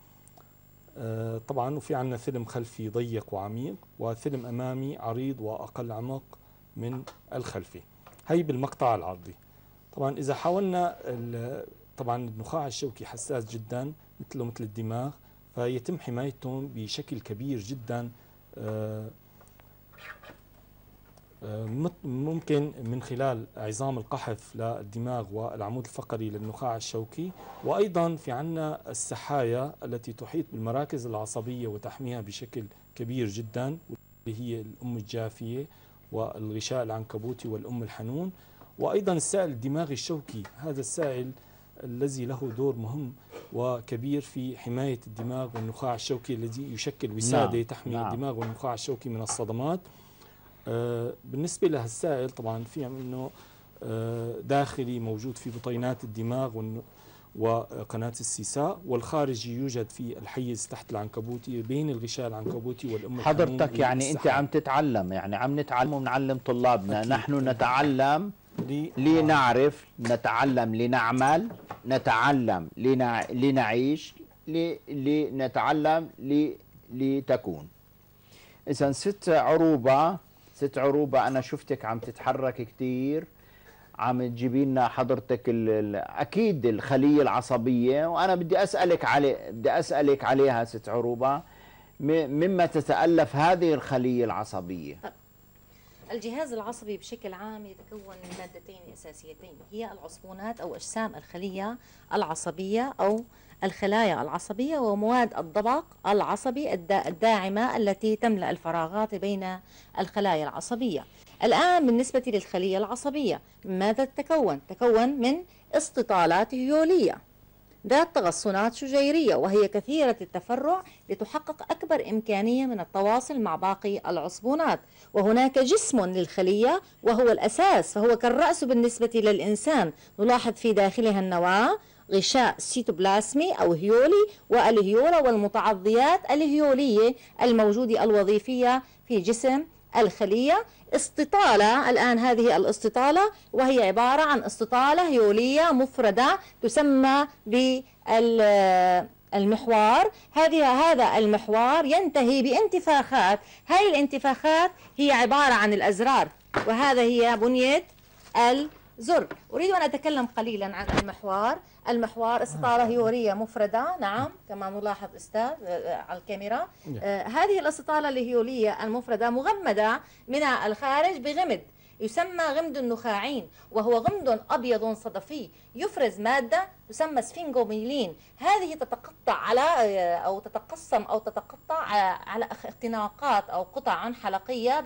آه، طبعا وفي عندنا ثلم خلفي ضيق وعميق وثلم أمامي عريض وأقل عمق من الخلفي هي بالمقطع العرضي طبعا إذا حاولنا طبعا النخاع الشوكي حساس جدا مثله مثل الدماغ فيتم حمايتهم بشكل كبير جدا آه، آه، ممكن من خلال عظام القحف للدماغ والعمود الفقري للنخاع الشوكي وأيضا في عنا السحايا التي تحيط بالمراكز العصبية وتحميها بشكل كبير جدا اللي هي الأم الجافية والغشاء العنكبوتي والأم الحنون وأيضا السائل الدماغي الشوكي هذا السائل الذي له دور مهم وكبير في حماية الدماغ والنخاع الشوكي الذي يشكل وسادة نعم. تحمي نعم. الدماغ والنخاع الشوكي من الصدمات آه، بالنسبة لهالسائل طبعا في أنه آه، داخلي موجود في بطينات الدماغ وقناة السيساء والخارجي يوجد في الحيز تحت العنكبوتي بين الغشاء العنكبوتي والأم حضرتك يعني أنت عم تتعلم يعني عم نتعلم ونعلم طلابنا أكيد. نحن نتعلم لنعرف نتعلم لنعمل نتعلم لنع... لنعيش ل... لنتعلم ل... لتكون اذا ست عروبه ست عروبه انا شفتك عم تتحرك كثير عم تجيبي لنا حضرتك ال... اكيد الخليه العصبيه وانا بدي اسالك علي بدي اسالك عليها ست عروبه مما تتالف هذه الخليه العصبيه الجهاز العصبي بشكل عام يتكون من مادتين أساسيتين هي العصبونات أو أجسام الخلية العصبية أو الخلايا العصبية ومواد الضبق العصبي الداعمة التي تملأ الفراغات بين الخلايا العصبية الآن بالنسبة للخلية العصبية ماذا تتكون؟ تتكون من استطالات هيولية ذات تغصنات شجيرية وهي كثيرة التفرع لتحقق أكبر إمكانية من التواصل مع باقي العصبونات وهناك جسم للخلية وهو الأساس فهو كالرأس بالنسبة للإنسان نلاحظ في داخلها النواة غشاء سيتوبلاسمي أو هيولي والهيولا والمتعضيات الهيولية الموجودة الوظيفية في جسم الخلية استطالة الآن هذه الاستطالة وهي عبارة عن استطالة هيولية مفردة تسمى بال المحور هذه هذا المحور ينتهي بانتفاخات هاي الانتفاخات هي عبارة عن الأزرار وهذا هي بنية الزر أريد أن أتكلم قليلا عن المحور المحور استطالة آه. هيورية مفردة نعم كما نلاحظ أستاذ آه، آه، على الكاميرا هذه الاستطالة الهيولية المفردة مغمدة من الخارج بغمد يسمى غمد النخاعين وهو غمد أبيض صدفي يفرز مادة تسمى سفينجوميلين هذه تتقطع على آه، أو تتقسم أو تتقطع آه، على اختناقات أو قطع حلقية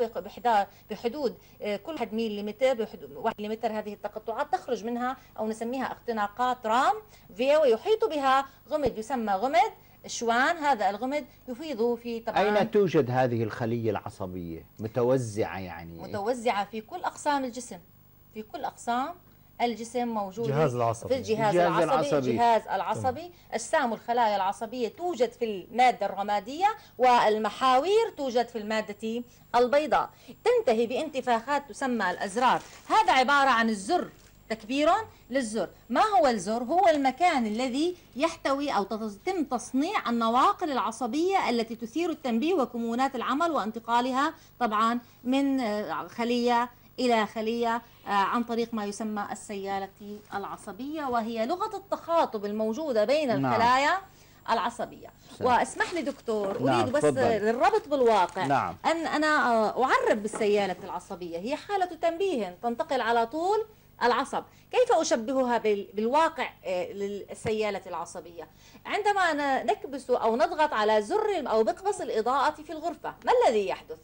بحدود آه، كل 1 ملم بحدود 1 ملم هذه التقطعات تخرج منها أو نسميها اختناقات رام فيا ويحيط بها غمد يسمى غمد شوان هذا الغمد يفيض في طبعا أين توجد هذه الخلية العصبية متوزعة يعني متوزعة في كل أقسام الجسم في كل أقسام الجسم موجود الجهاز العصبي في الجهاز, الجهاز العصبي, العصبي الجهاز العصبي اجسام الخلايا العصبيه توجد في الماده الرماديه والمحاوير توجد في الماده البيضاء تنتهي بانتفاخات تسمى الازرار هذا عباره عن الزر تكبير للزر ما هو الزر؟ هو المكان الذي يحتوي أو تتم تصنيع النواقل العصبية التي تثير التنبيه وكمونات العمل وانتقالها طبعا من آه، خلية إلى خلية آه، عن طريق ما يسمى السيالة العصبية وهي لغة التخاطب الموجودة بين نعم. الخلايا العصبية واسمح لي دكتور نعم. أريد بس فضل. للربط بالواقع نعم. أن أنا آه، أعرب بالسيالة العصبية هي حالة تنبيه تنتقل على طول العصب كيف أشبهها بالواقع آه، للسيالة العصبية عندما نكبس أو نضغط على زر أو مقبس الإضاءة في الغرفة ما الذي يحدث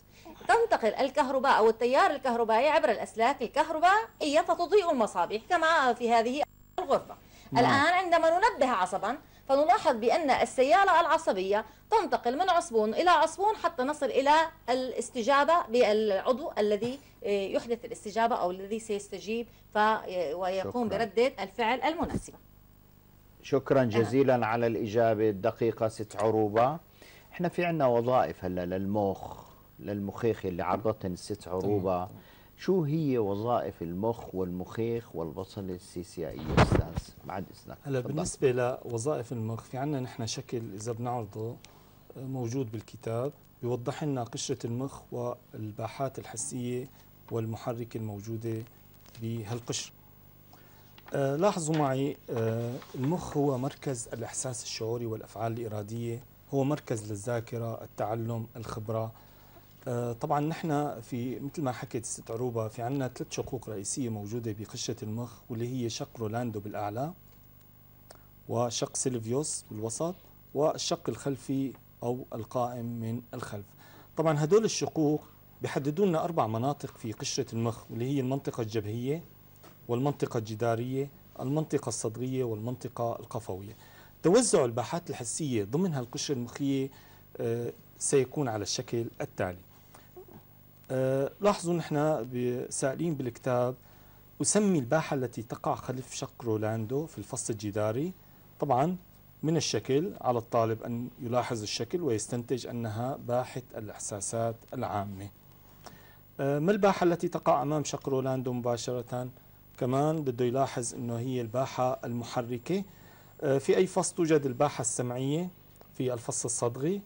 تنتقل الكهرباء أو التيار الكهربائي عبر الأسلاك الكهربائية فتضيء المصابيح كما في هذه الغرفة نعم. الآن عندما ننبه عصبا فنلاحظ بأن السيالة العصبية تنتقل من عصبون إلى عصبون حتى نصل إلى الاستجابة بالعضو الذي آه، يحدث الاستجابة أو الذي سيستجيب آه، ويقوم بردة الفعل المناسبة شكرا جزيلا أه. على الإجابة الدقيقة ست عروبة احنا في عندنا وظائف هلا للمخ للمخيخ اللي عرضتن ست عروبة طيب، طيب. شو هي وظائف المخ والمخيخ والبصل السيسيائية أستاذ بعد إذنك هلا بالنسبة لوظائف المخ في عنا نحن شكل إذا بنعرضه موجود بالكتاب بيوضح لنا قشرة المخ والباحات الحسية والمحركة الموجودة بهالقشرة آه لاحظوا معي آه المخ هو مركز الإحساس الشعوري والأفعال الإرادية هو مركز للذاكرة التعلم الخبرة آه، طبعا نحن في مثل ما حكيت ست عروبه في عندنا ثلاث شقوق رئيسيه موجوده بقشه المخ واللي هي شق رولاندو بالاعلى وشق سيلفيوس بالوسط والشق الخلفي او القائم من الخلف. طبعا هدول الشقوق بيحددوا لنا اربع مناطق في قشره المخ واللي هي المنطقه الجبهيه والمنطقه الجداريه، المنطقه الصدغيه والمنطقه القفويه. توزع الباحات الحسيه ضمن هالقشره المخيه آه، سيكون على الشكل التالي. آه، لاحظوا نحن سائلين بالكتاب أسمي الباحة التي تقع خلف شق رولاندو في الفص الجداري طبعا من الشكل على الطالب أن يلاحظ الشكل ويستنتج أنها باحة الإحساسات العامة آه، ما الباحة التي تقع أمام شق رولاندو مباشرة كمان بده يلاحظ أنه هي الباحة المحركة آه، في أي فص توجد الباحة السمعية في الفص الصدغي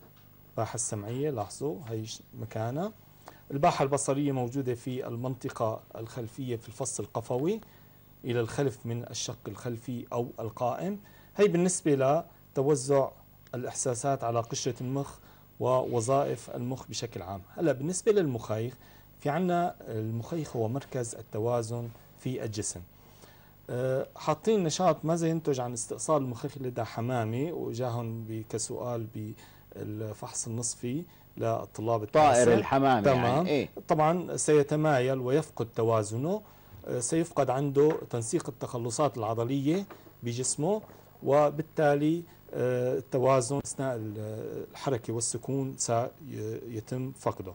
الباحة السمعية لاحظوا هي مكانها الباحة البصرية موجودة في المنطقة الخلفية في الفص القفوي إلى الخلف من الشق الخلفي أو القائم هي بالنسبة لتوزع الإحساسات على قشرة المخ ووظائف المخ بشكل عام هلا بالنسبة للمخيخ في عنا المخيخ هو مركز التوازن في الجسم أه، حاطين نشاط ماذا ينتج عن استئصال المخيخ لدى حمامي وجاهن كسؤال بالفحص النصفي للطلاب طائر الحمام يعني، تمام يعني إيه؟ طبعا سيتمايل ويفقد توازنه آه، سيفقد عنده تنسيق التخلصات العضلية بجسمه وبالتالي آه، التوازن أثناء آه، الحركة والسكون سيتم فقده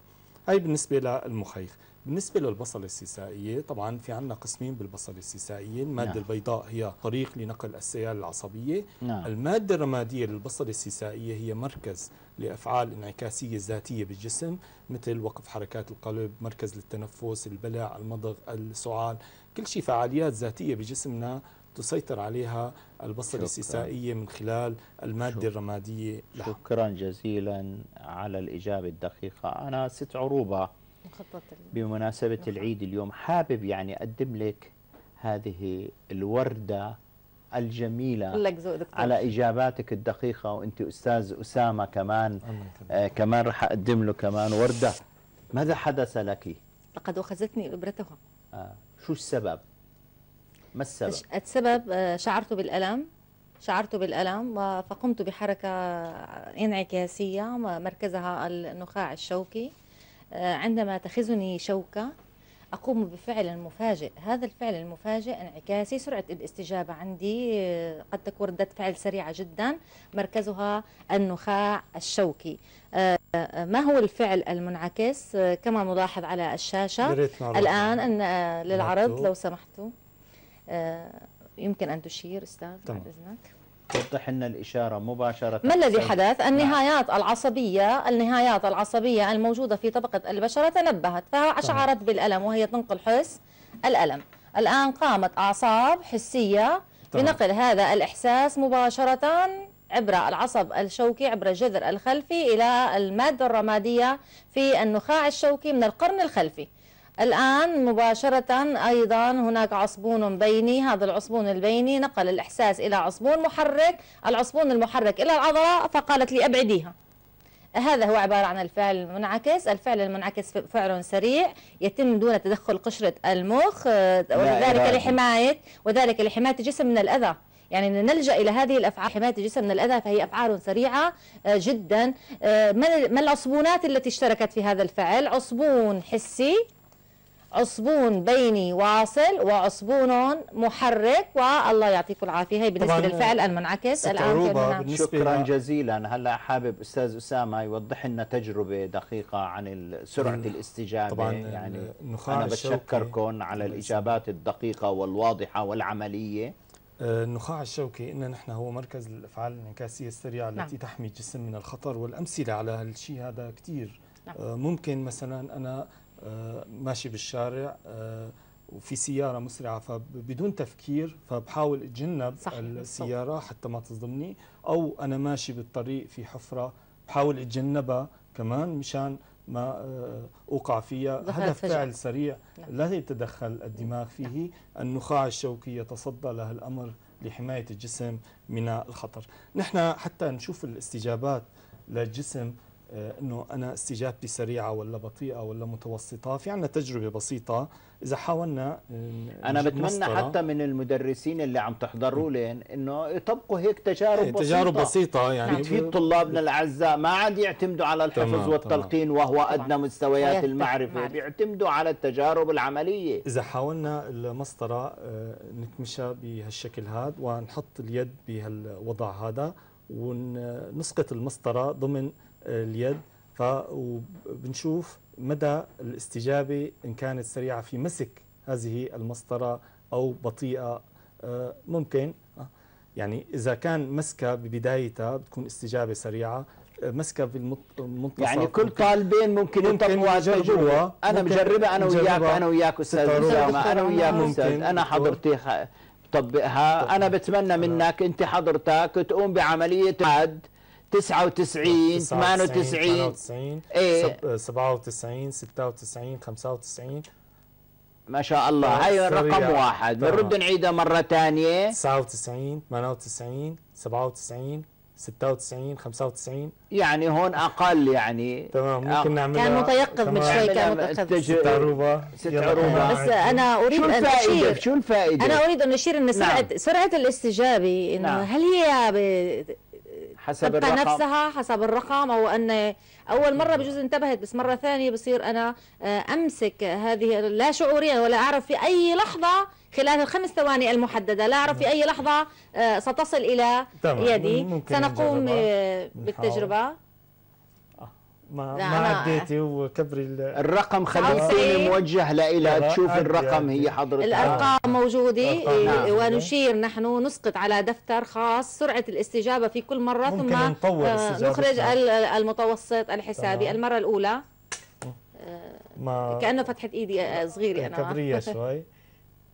هاي بالنسبة للمخيخ بالنسبة للبصل السيسائية طبعا في عندنا قسمين بالبصل السيسائية المادة نعم. البيضاء هي طريق لنقل السيال العصبية نعم. المادة الرمادية للبصل السيسائية هي مركز لأفعال انعكاسية ذاتية بالجسم مثل وقف حركات القلب مركز للتنفس البلع المضغ السعال كل شيء فعاليات ذاتية بجسمنا تسيطر عليها البصل السيسائية من خلال المادة الرمادية شكرا جزيلا على الإجابة الدقيقة أنا ست عروبة مخطط بمناسبة مخطط. العيد اليوم حابب يعني أقدم لك هذه الوردة الجميلة على إجاباتك الدقيقة وأنت أستاذ أسامة كمان آه كمان رح أقدم له كمان وردة ماذا حدث لك؟ لقد أخذتني إبرتها آه. شو السبب؟ ما السبب؟ السبب آه، شعرت بالألم شعرت بالألم فقمت بحركة انعكاسية مركزها النخاع الشوكي آه، عندما تخزني شوكة أقوم بفعل مفاجئ هذا الفعل المفاجئ انعكاسي سرعة الاستجابة عندي آه، قد تكون ردة فعل سريعة جدا مركزها النخاع الشوكي آه، ما هو الفعل المنعكس كما نلاحظ على الشاشة الآن أن للعرض لو سمحتوا يمكن أن تشير أستاذ بعد إذنك توضح لنا الإشارة مباشرة ما الذي نعم. حدث؟ نعم. النهايات العصبية النهايات العصبية الموجودة في طبقة البشرة تنبهت فأشعرت بالألم وهي تنقل حس الألم الآن قامت أعصاب حسية بنقل هذا الإحساس مباشرة عبر العصب الشوكي عبر الجذر الخلفي إلى المادة الرمادية في النخاع الشوكي من القرن الخلفي الآن مباشرة أيضا هناك عصبون بيني هذا العصبون البيني نقل الإحساس إلى عصبون محرك العصبون المحرك إلى العضلة فقالت لي أبعديها هذا هو عبارة عن الفعل المنعكس الفعل المنعكس فعل سريع يتم دون تدخل قشرة المخ آه، وذلك لحماية وذلك لحماية الجسم من الأذى يعني نلجا الى هذه الافعال حمايه الجسم من الاذى فهي افعال سريعه آه، جدا آه، ما العصبونات التي اشتركت في هذا الفعل عصبون حسي عصبون بيني واصل وعصبون محرك والله يعطيكم العافيه هي بالنسبه للفعل المنعكس الان شكرا جزيلا هلا حابب استاذ اسامه يوضح لنا تجربه دقيقه عن سرعه الاستجابه طبعا يعني انا بتشكركم على الاجابات الدقيقه والواضحه والعمليه آه، النخاع الشوكي إن نحن هو مركز الافعال الانعكاسيه السريعه نعم. التي نعم. تحمي الجسم من الخطر والامثله على هالشيء هذا كثير نعم. آه، ممكن مثلا انا آه، ماشي بالشارع آه، وفي سيارة مسرعة فبدون تفكير فبحاول أتجنب صحيح. السيارة صح. حتى ما تصدمني أو أنا ماشي بالطريق في حفرة بحاول أتجنبها كمان مشان ما آه، أوقع فيها هذا فعل سريع نعم. لا يتدخل الدماغ فيه النخاع الشوكي يتصدى له الأمر لحماية الجسم من الخطر نحن حتى نشوف الاستجابات للجسم آه، انه انا استجابتي سريعه ولا بطيئه ولا متوسطه في عندنا تجربه بسيطه اذا حاولنا آه، انا بتمنى حتى من المدرسين اللي عم تحضروا لين انه يطبقوا هيك تجارب بسيطه تجارب بسيطه يعني تفيد طلابنا الاعزاء ما عاد يعتمدوا على الحفظ تمام والتلقين وهو ادنى مستويات المعرفه بيعتمدوا على التجارب العمليه اذا حاولنا المسطره آه، نكمشها بهالشكل هذا ونحط اليد بهالوضع هذا ونسقط المسطره ضمن اليد فبنشوف مدى الاستجابة إن كانت سريعة في مسك هذه المسطرة أو بطيئة آه، ممكن يعني إذا كان مسكها ببدايتها بتكون استجابة سريعة آه، مسكها بالمنتصف يعني كل طالبين ممكن ينطبقوا على التجربة أنا مجربة أنا وياك أنا وياك أستاذ أسامة أنا وياك أستاذ أنا حضرتي خ... أنا بتمنى منك أنت حضرتك تقوم بعملية عد 99 98 98 ايه 97 96 95 ما شاء الله آه، هاي رقم واحد بنرد نعيدها مرة ثانية 99 98 97 96 95 يعني هون اقل يعني تمام ممكن نعملها كان متيقظ من شوي كان متيقظ ست عروبة ست عروبة بس انا اريد ان اشير شو الفائدة؟ انا اريد ان اشير ان نعم. سرعة نعم. سرعة الاستجابة انه نعم. هل هي حسب الرقم نفسها حسب الرقم او ان اول مره بجوز انتبهت بس مره ثانيه بصير انا آه، امسك هذه لا شعوريا ولا اعرف في اي لحظه خلال الخمس ثواني المحدده لا اعرف في اي لحظه آه، ستصل الى يدي سنقوم بالتجربه ما ما عديتي وكبري الرقم خليه موجه لإلى تشوف الرقم هي حضرتك الارقام آه. موجوده نعم. ونشير نحن نسقط على دفتر خاص سرعه الاستجابه في كل مره ثم آه، نخرج المتوسط الحسابي طبعا. المره الاولى ما كانه فتحه ايدي آه، صغيره انا كبريه شوي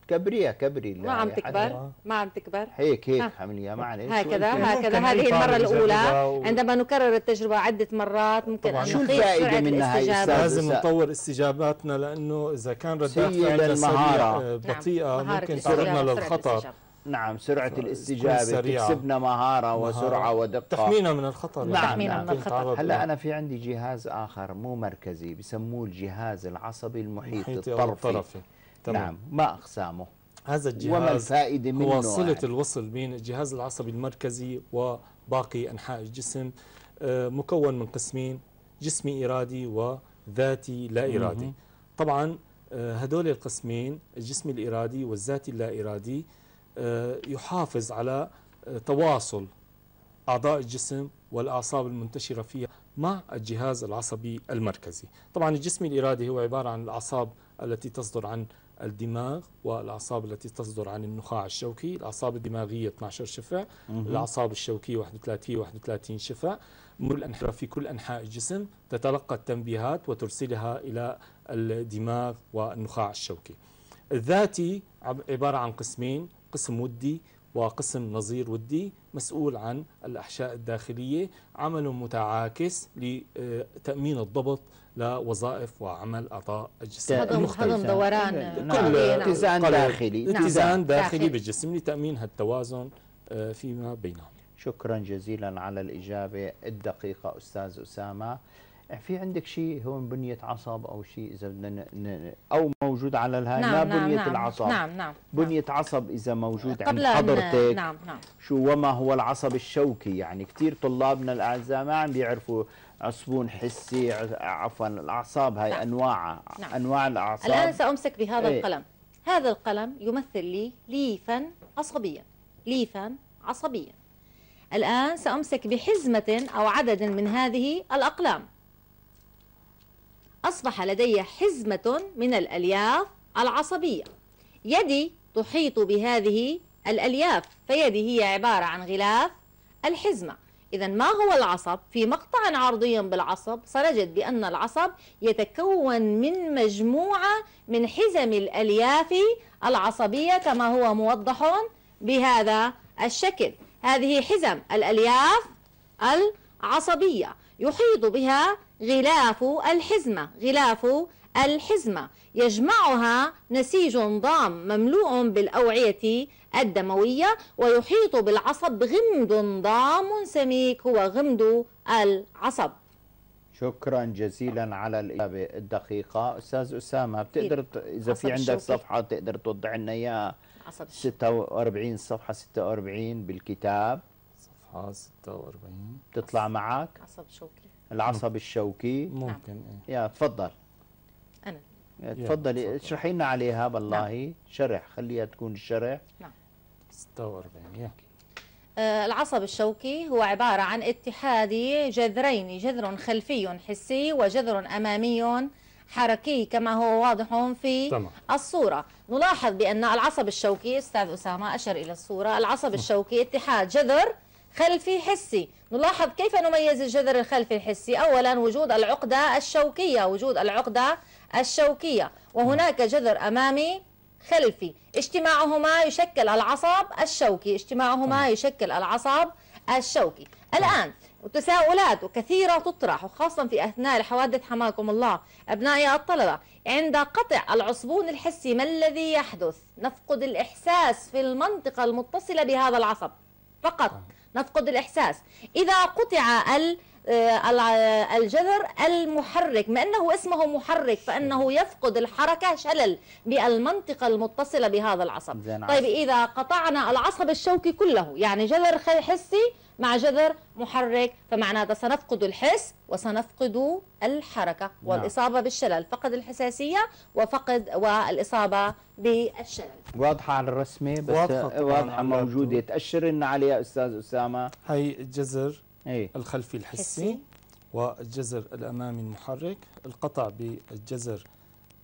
كبريها كبري ما عم تكبر ما عم تكبر هيك هيك عملية معلش هكذا هكذا هذه المرة الأولى و... عندما نكرر التجربة عدة مرات ممكن شو الفائدة منها هي لازم نطور استجاباتنا لأنه إذا كان ردات فعل المهاره آه، نعم. بطيئة نعم. ممكن تعرضنا للخطر نعم سرعة الاستجابة تكسبنا مهارة وسرعة ودقة تحمينا من الخطر نعم تحمينا نعم. من الخطر هلا أنا في عندي جهاز آخر مو مركزي بسموه الجهاز العصبي المحيط الطرفي, الطرفي. تمام. نعم ما أقسامه هذا الجهاز وما الفائدة منه هو صلة يعني. الوصل بين الجهاز العصبي المركزي وباقي أنحاء الجسم آه، مكون من قسمين جسمي إرادي وذاتي لا إرادي طبعا هدول آه، القسمين الجسم الإرادي والذاتي اللا إرادي آه، يحافظ على تواصل أعضاء الجسم والأعصاب المنتشرة فيها مع الجهاز العصبي المركزي طبعا الجسم الإرادي هو عبارة عن الأعصاب التي تصدر عن الدماغ والأعصاب التي تصدر عن النخاع الشوكي الأعصاب الدماغية 12 شفع الأعصاب الشوكية 31 31 شفع الأنحاء في كل أنحاء الجسم تتلقى التنبيهات وترسلها إلى الدماغ والنخاع الشوكي الذاتي عبارة عن قسمين قسم ودي وقسم نظير ودي مسؤول عن الأحشاء الداخلية عمل متعاكس لتأمين آه، الضبط لوظائف وعمل أعضاء الجسم المختلف هضم دوران نعم. كل نعم. اتزان نعم. داخلي اتزان داخلي بالجسم لتأمين هالتوازن آه، فيما بينهم شكرا جزيلا على الإجابة الدقيقة أستاذ أسامة في عندك شيء هون بنية عصب أو شيء إذا بدنا أو موجود على الهاي نعم ما نعم بنية نعم العصب نعم نعم بنية نعم عصب إذا موجود عند حضرتك نعم نعم شو وما هو العصب الشوكي يعني كثير طلابنا الأعزاء ما عم بيعرفوا عصبون حسي عفوا الاعصاب هاي نعم. انواعها نعم. انواع الاعصاب الان سامسك بهذا ايه؟ القلم هذا القلم يمثل لي ليفا عصبيا ليفا عصبيا الان سامسك بحزمه او عدد من هذه الاقلام اصبح لدي حزمه من الالياف العصبيه يدي تحيط بهذه الالياف فيدي هي عباره عن غلاف الحزمه إذا ما هو العصب؟ في مقطع عرضي بالعصب سنجد بأن العصب يتكون من مجموعة من حزم الألياف العصبية كما هو موضح بهذا الشكل هذه حزم الألياف العصبية يحيط بها غلاف الحزمة غلاف الحزمة يجمعها نسيج ضام مملوء بالأوعية الدموية ويحيط بالعصب غمد ضام سميك هو غمد العصب شكرا جزيلا على الإجابة الدقيقة أستاذ أسامة بتقدر إذا في عندك صفحة تقدر توضح لنا إياها 46 صفحة 46 بالكتاب صفحة 46 بتطلع معك عصب شوكي العصب الشوكي ممكن إيه. يا تفضل تفضلي اشرحي لنا عليها نعم. بالله نعم. شرح خليها تكون الشرح نعم 46 آه، العصب الشوكي هو عبارة عن اتحاد جذرين جذر خلفي حسي وجذر أمامي حركي كما هو واضح في طمع. الصورة نلاحظ بأن العصب الشوكي أستاذ أسامة أشر إلى الصورة العصب نعم. الشوكي اتحاد جذر خلفي حسي نلاحظ كيف نميز الجذر الخلفي الحسي أولا وجود العقدة الشوكية وجود العقدة الشوكية وهناك جذر أمامي خلفي اجتماعهما يشكل العصب الشوكي اجتماعهما طيب. يشكل العصب الشوكي طيب. الآن تساؤلات كثيرة تطرح وخاصة في أثناء الحوادث حماكم الله أبنائي الطلبة عند قطع العصبون الحسي ما الذي يحدث؟ نفقد الإحساس في المنطقة المتصلة بهذا العصب فقط طيب. نفقد الإحساس إذا قطع ال... آه، آه، الجذر المحرك ما أنه اسمه محرك فأنه يفقد الحركة شلل بالمنطقة المتصلة بهذا العصب طيب إذا قطعنا العصب الشوكي كله يعني جذر حسي مع جذر محرك فمعناته سنفقد الحس وسنفقد الحركة نعم. والإصابة بالشلل فقد الحساسية وفقد والإصابة بالشلل واضحة على الرسمة بس واضحة, واضحة موجودة تأشر لنا عليها أستاذ أسامة هي الجذر أي. الخلفي الحسي والجزر الأمامي المحرك القطع بالجزر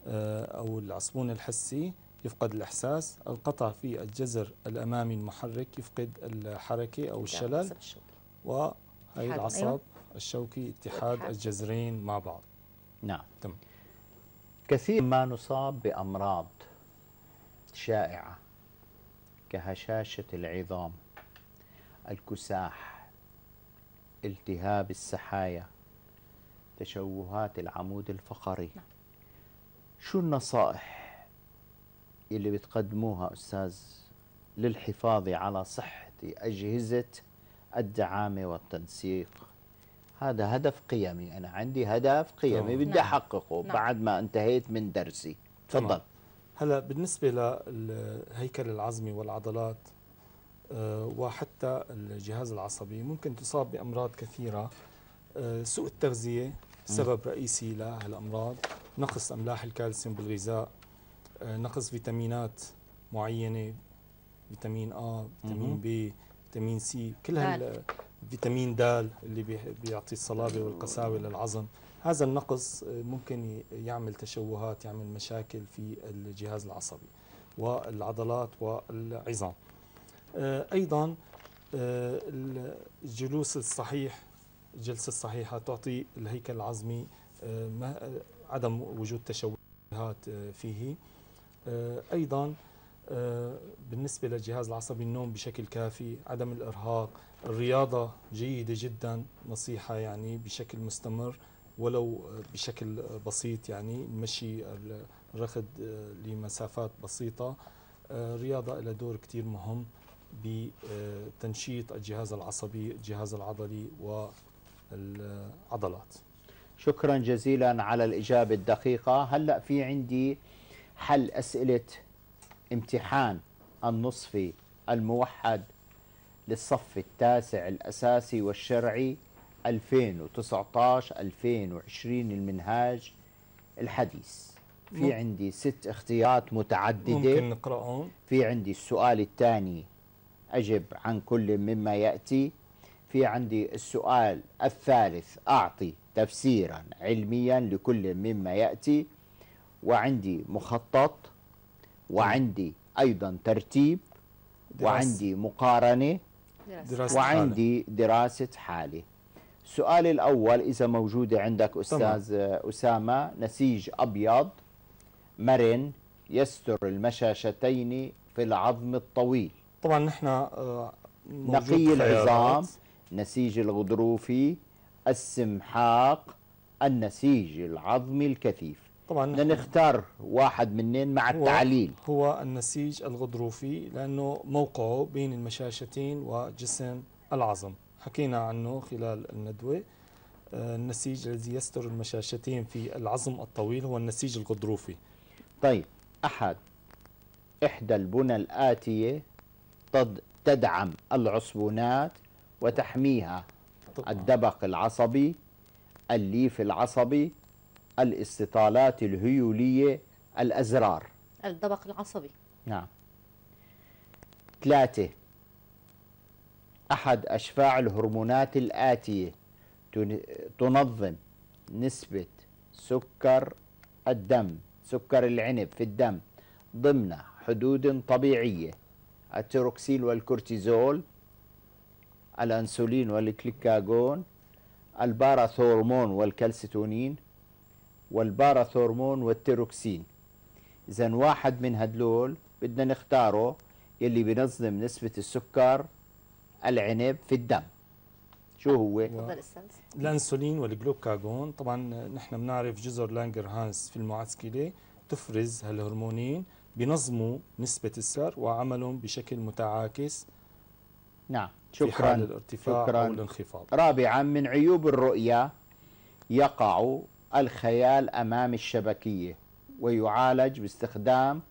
آه، أو العصبون الحسي يفقد الإحساس القطع في الجزر الأمامي المحرك يفقد الحركة أو الشلل وهي العصب أيوة. الشوكي اتحاد الجزرين مع بعض نعم تم. كثير ما نصاب بأمراض شائعة كهشاشة العظام الكساح التهاب السحايا تشوهات العمود الفقري نعم. شو النصائح اللي بتقدموها أستاذ للحفاظ على صحة أجهزة الدعامة والتنسيق هذا هدف قيمي أنا عندي هدف قيمي بدي أحققه نعم. بعد ما انتهيت من درسي تفضل هلا بالنسبة للهيكل العظمي والعضلات آه، وحتى الجهاز العصبي ممكن تصاب بأمراض كثيرة آه، سوء التغذية سبب رئيسي لهالأمراض نقص أملاح الكالسيوم بالغذاء آه، نقص فيتامينات معينة فيتامين آ فيتامين بي فيتامين سي كل هال فيتامين د اللي بيعطي الصلابة والقساوة للعظم هذا النقص ممكن يعمل تشوهات يعمل مشاكل في الجهاز العصبي والعضلات والعظام آه، أيضا آه، الجلوس الصحيح الجلسة الصحيحة تعطي الهيكل العظمي آه، عدم وجود تشوهات فيه أيضا بالنسبة للجهاز العصبي النوم بشكل كافي عدم الإرهاق الرياضة جيدة جدا نصيحة يعني بشكل مستمر ولو بشكل بسيط يعني المشي الركض لمسافات بسيطة الرياضة لها دور كثير مهم بتنشيط الجهاز العصبي الجهاز العضلي والعضلات شكرا جزيلا على الإجابة الدقيقة هلأ في عندي حل أسئلة امتحان النصفي الموحد للصف التاسع الأساسي والشرعي 2019-2020 المنهاج الحديث في نعم. عندي ست اختيارات متعددة ممكن نقرأهم في عندي السؤال الثاني أجب عن كل مما يأتي في عندي السؤال الثالث أعطي تفسيرا علميا لكل مما يأتي وعندي مخطط وعندي أيضا ترتيب وعندي مقارنة دراسة وعندي دراسة حالة السؤال الأول إذا موجودة عندك أستاذ أسامة نسيج أبيض مرن يستر المشاشتين في العظم الطويل طبعا نحن آه، نقي العظام نسيج الغضروفي السمحاق النسيج العظمي الكثيف طبعا بدنا نختار واحد منين مع هو التعليل هو النسيج الغضروفي لانه موقعه بين المشاشتين وجسم العظم حكينا عنه خلال الندوه آه، النسيج الذي يستر المشاشتين في العظم الطويل هو النسيج الغضروفي طيب احد احدى البنى الاتيه تدعم العصبونات وتحميها الدبق العصبي الليف العصبي الاستطالات الهيولية الأزرار الدبق العصبي نعم ثلاثة أحد أشفاع الهرمونات الآتية تنظم نسبة سكر الدم سكر العنب في الدم ضمن حدود طبيعية التيروكسين والكورتيزول الأنسولين والكليكاجون الباراثورمون والكالسيتونين والباراثورمون والتيروكسين إذا واحد من هدول بدنا نختاره يلي بنظم نسبة السكر العنب في الدم شو هو؟ الانسولين والجلوكاجون طبعا نحن بنعرف جزر لانجر هانس في المعسكله تفرز هالهرمونين بنظموا نسبة السعر وعملهم بشكل متعاكس نعم شكرا في حال الارتفاع شكرا أو الانخفاض رابعا من عيوب الرؤية يقع الخيال أمام الشبكية ويعالج باستخدام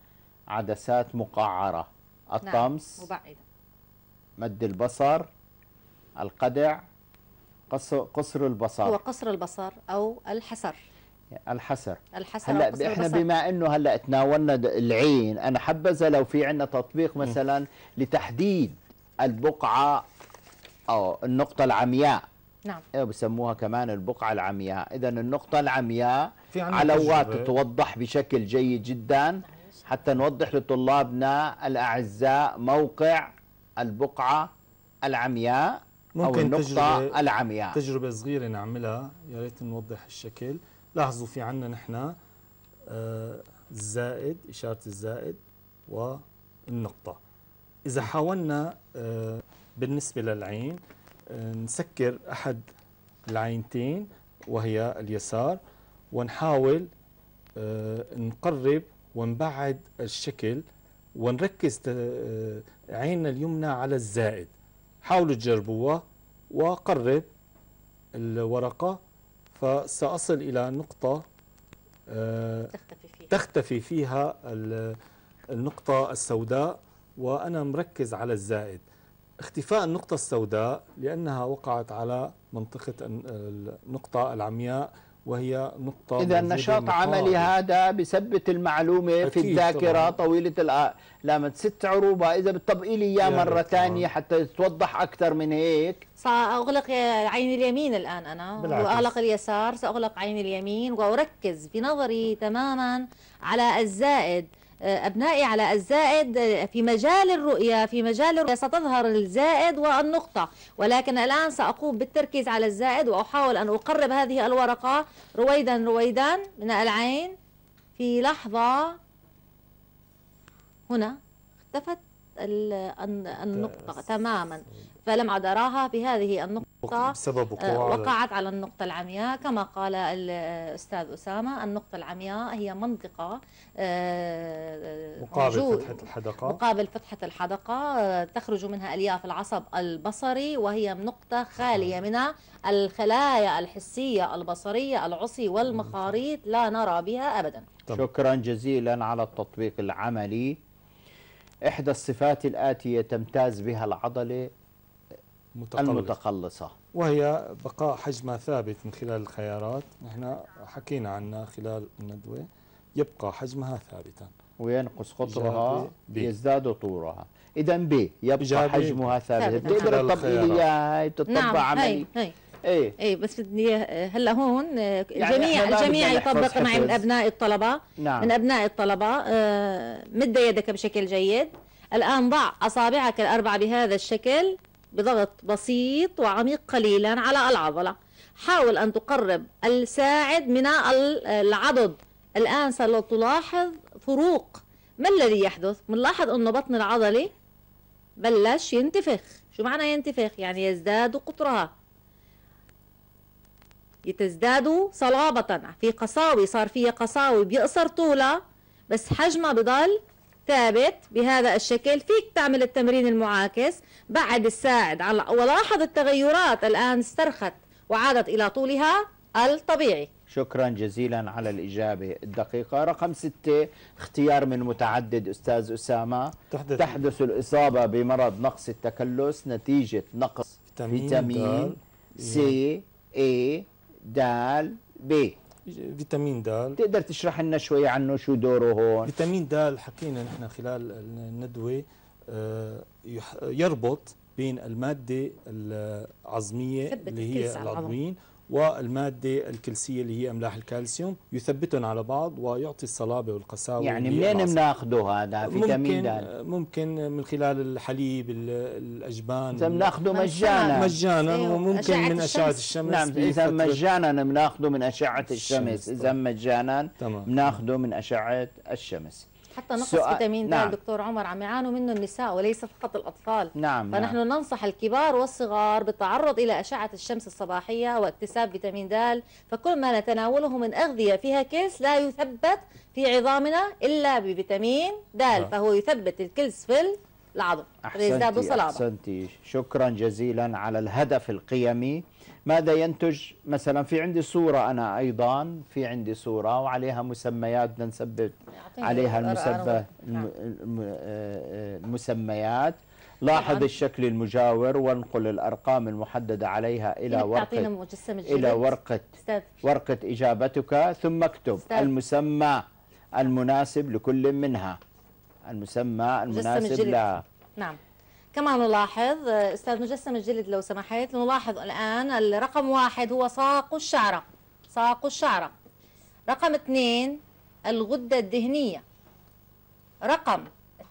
عدسات مقعرة الطمس نعم. مبعدة مد البصر القدع قصر البصر هو قصر البصر أو الحسر الحسر الحسر هلا احنا بما انه هلا تناولنا العين انا حبذا لو في عندنا تطبيق مثلا م. لتحديد البقعه او النقطه العمياء نعم إيه بسموها كمان البقعه العمياء اذا النقطه العمياء في علوات توضح بشكل جيد جدا حتى نوضح لطلابنا الاعزاء موقع البقعه العمياء ممكن او النقطه تجربة العمياء تجربه صغيره نعملها يا ريت نوضح الشكل لاحظوا في عنا نحن آه، الزائد إشارة الزائد والنقطة إذا حاولنا آه، بالنسبة للعين آه، نسكر أحد العينتين وهي اليسار ونحاول نقرب ونبعد الشكل ونركز عيننا اليمنى على الزائد حاولوا تجربوها وقرب الورقة فسأصل إلى نقطة آه، تختفي فيها, النقطة السوداء وأنا مركز على الزائد اختفاء النقطة السوداء لأنها وقعت على منطقة النقطة العمياء وهي نقطة إذا نشاط عملي هذا بثبت المعلومة في الذاكرة طبعا. طويلة الآن لما ست عروبة إذا بتطبقي لي إياه مرة ثانية حتى توضح أكثر من هيك سأغلق عيني اليمين الآن أنا بالعكس. وأغلق اليسار سأغلق عيني اليمين وأركز بنظري تماما على الزائد أبنائي على الزائد في مجال الرؤية في مجال الرؤية ستظهر الزائد والنقطة ولكن الآن سأقوم بالتركيز على الزائد وأحاول أن أقرب هذه الورقة رويدا رويدا من العين في لحظة هنا اختفت النقطة تماما فلم أعد أراها بهذه النقطة سبب آه، وقعت على النقطة العمياء كما قال الأستاذ أسامة النقطة العمياء هي منطقة آه، مقابل فتحة الحدقة مقابل فتحة الحدقة آه، تخرج منها ألياف العصب البصري وهي نقطة خالية من الخلايا الحسية البصرية العصي والمخاريط لا نرى بها أبدا شكرا جزيلا على التطبيق العملي إحدى الصفات الآتية تمتاز بها العضلة المتقلصة, المتقلصة وهي بقاء حجمها ثابت من خلال الخيارات نحن حكينا عنها خلال الندوة يبقى حجمها ثابتا وينقص قطرها يزداد طورها اذا ب يبقى حجمها ثابت بتقدر تطبقي لي اياها بتطبق نعم. عملي هي. ايه ايه بس بدي هلا هون الجميع آه، يعني الجميع يطبق معي من ابناء الطلبه نعم. من ابناء الطلبه آه مد يدك بشكل جيد الان ضع اصابعك الاربعه بهذا الشكل بضغط بسيط وعميق قليلا على العضلة حاول أن تقرب الساعد من العضد الآن ستلاحظ فروق ما الذي يحدث؟ بنلاحظ أن بطن العضلة بلش ينتفخ شو معنى ينتفخ؟ يعني يزداد قطرها تزداد صلابة في قساوي صار فيها قساوي بيقصر طولها بس حجمها بضل ثابت بهذا الشكل فيك تعمل التمرين المعاكس بعد الساعد على ولاحظ التغيرات الآن استرخت وعادت إلى طولها الطبيعي شكرا جزيلا على الإجابة الدقيقة رقم ستة اختيار من متعدد أستاذ أسامة تحدث, تحدث الإصابة بمرض نقص التكلس نتيجة نقص فيتامين, فيتامين سي اي إيه. دال بي فيتامين د تقدر تشرح لنا شوي عنه شو دوره هون فيتامين د حكينا نحن خلال الندوه آه، يربط بين الماده العظميه اللي هي العظمين والمادة الكلسية اللي هي أملاح الكالسيوم يثبتهم على بعض ويعطي الصلابة والقساوة يعني منين بناخذه هذا فيتامين د ممكن من خلال الحليب الأجبان بناخذه مجانا مجانا وممكن إيوه. نعم، من أشعة الشمس نعم إذا مجانا بناخذه من أشعة الشمس, إذا مجانا بناخذه من أشعة الشمس حتى نقص فيتامين د نعم. الدكتور عمر عم يعانوا منه النساء وليس فقط الاطفال نعم, نعم. فنحن نعم. ننصح الكبار والصغار بالتعرض الى اشعه الشمس الصباحيه واكتساب فيتامين د فكل ما نتناوله من اغذيه فيها كلس لا يثبت في عظامنا الا بفيتامين د نعم. فهو يثبت الكلس في العظم احسنتي احسنتي شكرا جزيلا على الهدف القيمي ماذا ينتج مثلا في عندي صورة أنا أيضا في عندي صورة وعليها مسميات بدنا نثبت عليها المسميات آه، لاحظ نعم. الشكل المجاور وانقل الأرقام المحددة عليها إلى إيه، ورقة إلى ورقة ورقة إجابتك ثم اكتب المسمى المناسب لكل منها المسمى المناسب لها نعم كما نلاحظ استاذ مجسم الجلد لو سمحت نلاحظ الان الرقم واحد هو ساق الشعره ساق الشعره رقم اثنين الغده الدهنيه رقم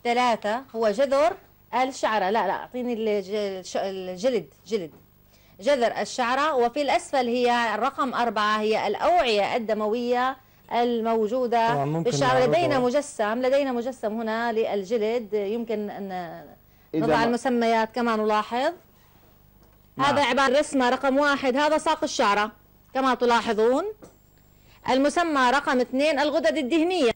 ثلاثة هو جذر الشعرة لا لا أعطيني الجلد جلد جذر الشعرة وفي الأسفل هي الرقم أربعة هي الأوعية الدموية الموجودة بالشعر لدينا مجسم لدينا مجسم هنا للجلد يمكن أن نضع المسميات كما نلاحظ نعم. هذا عبارة رسمة رقم واحد هذا ساق الشعرة كما تلاحظون المسمى رقم اثنين الغدد الدهنية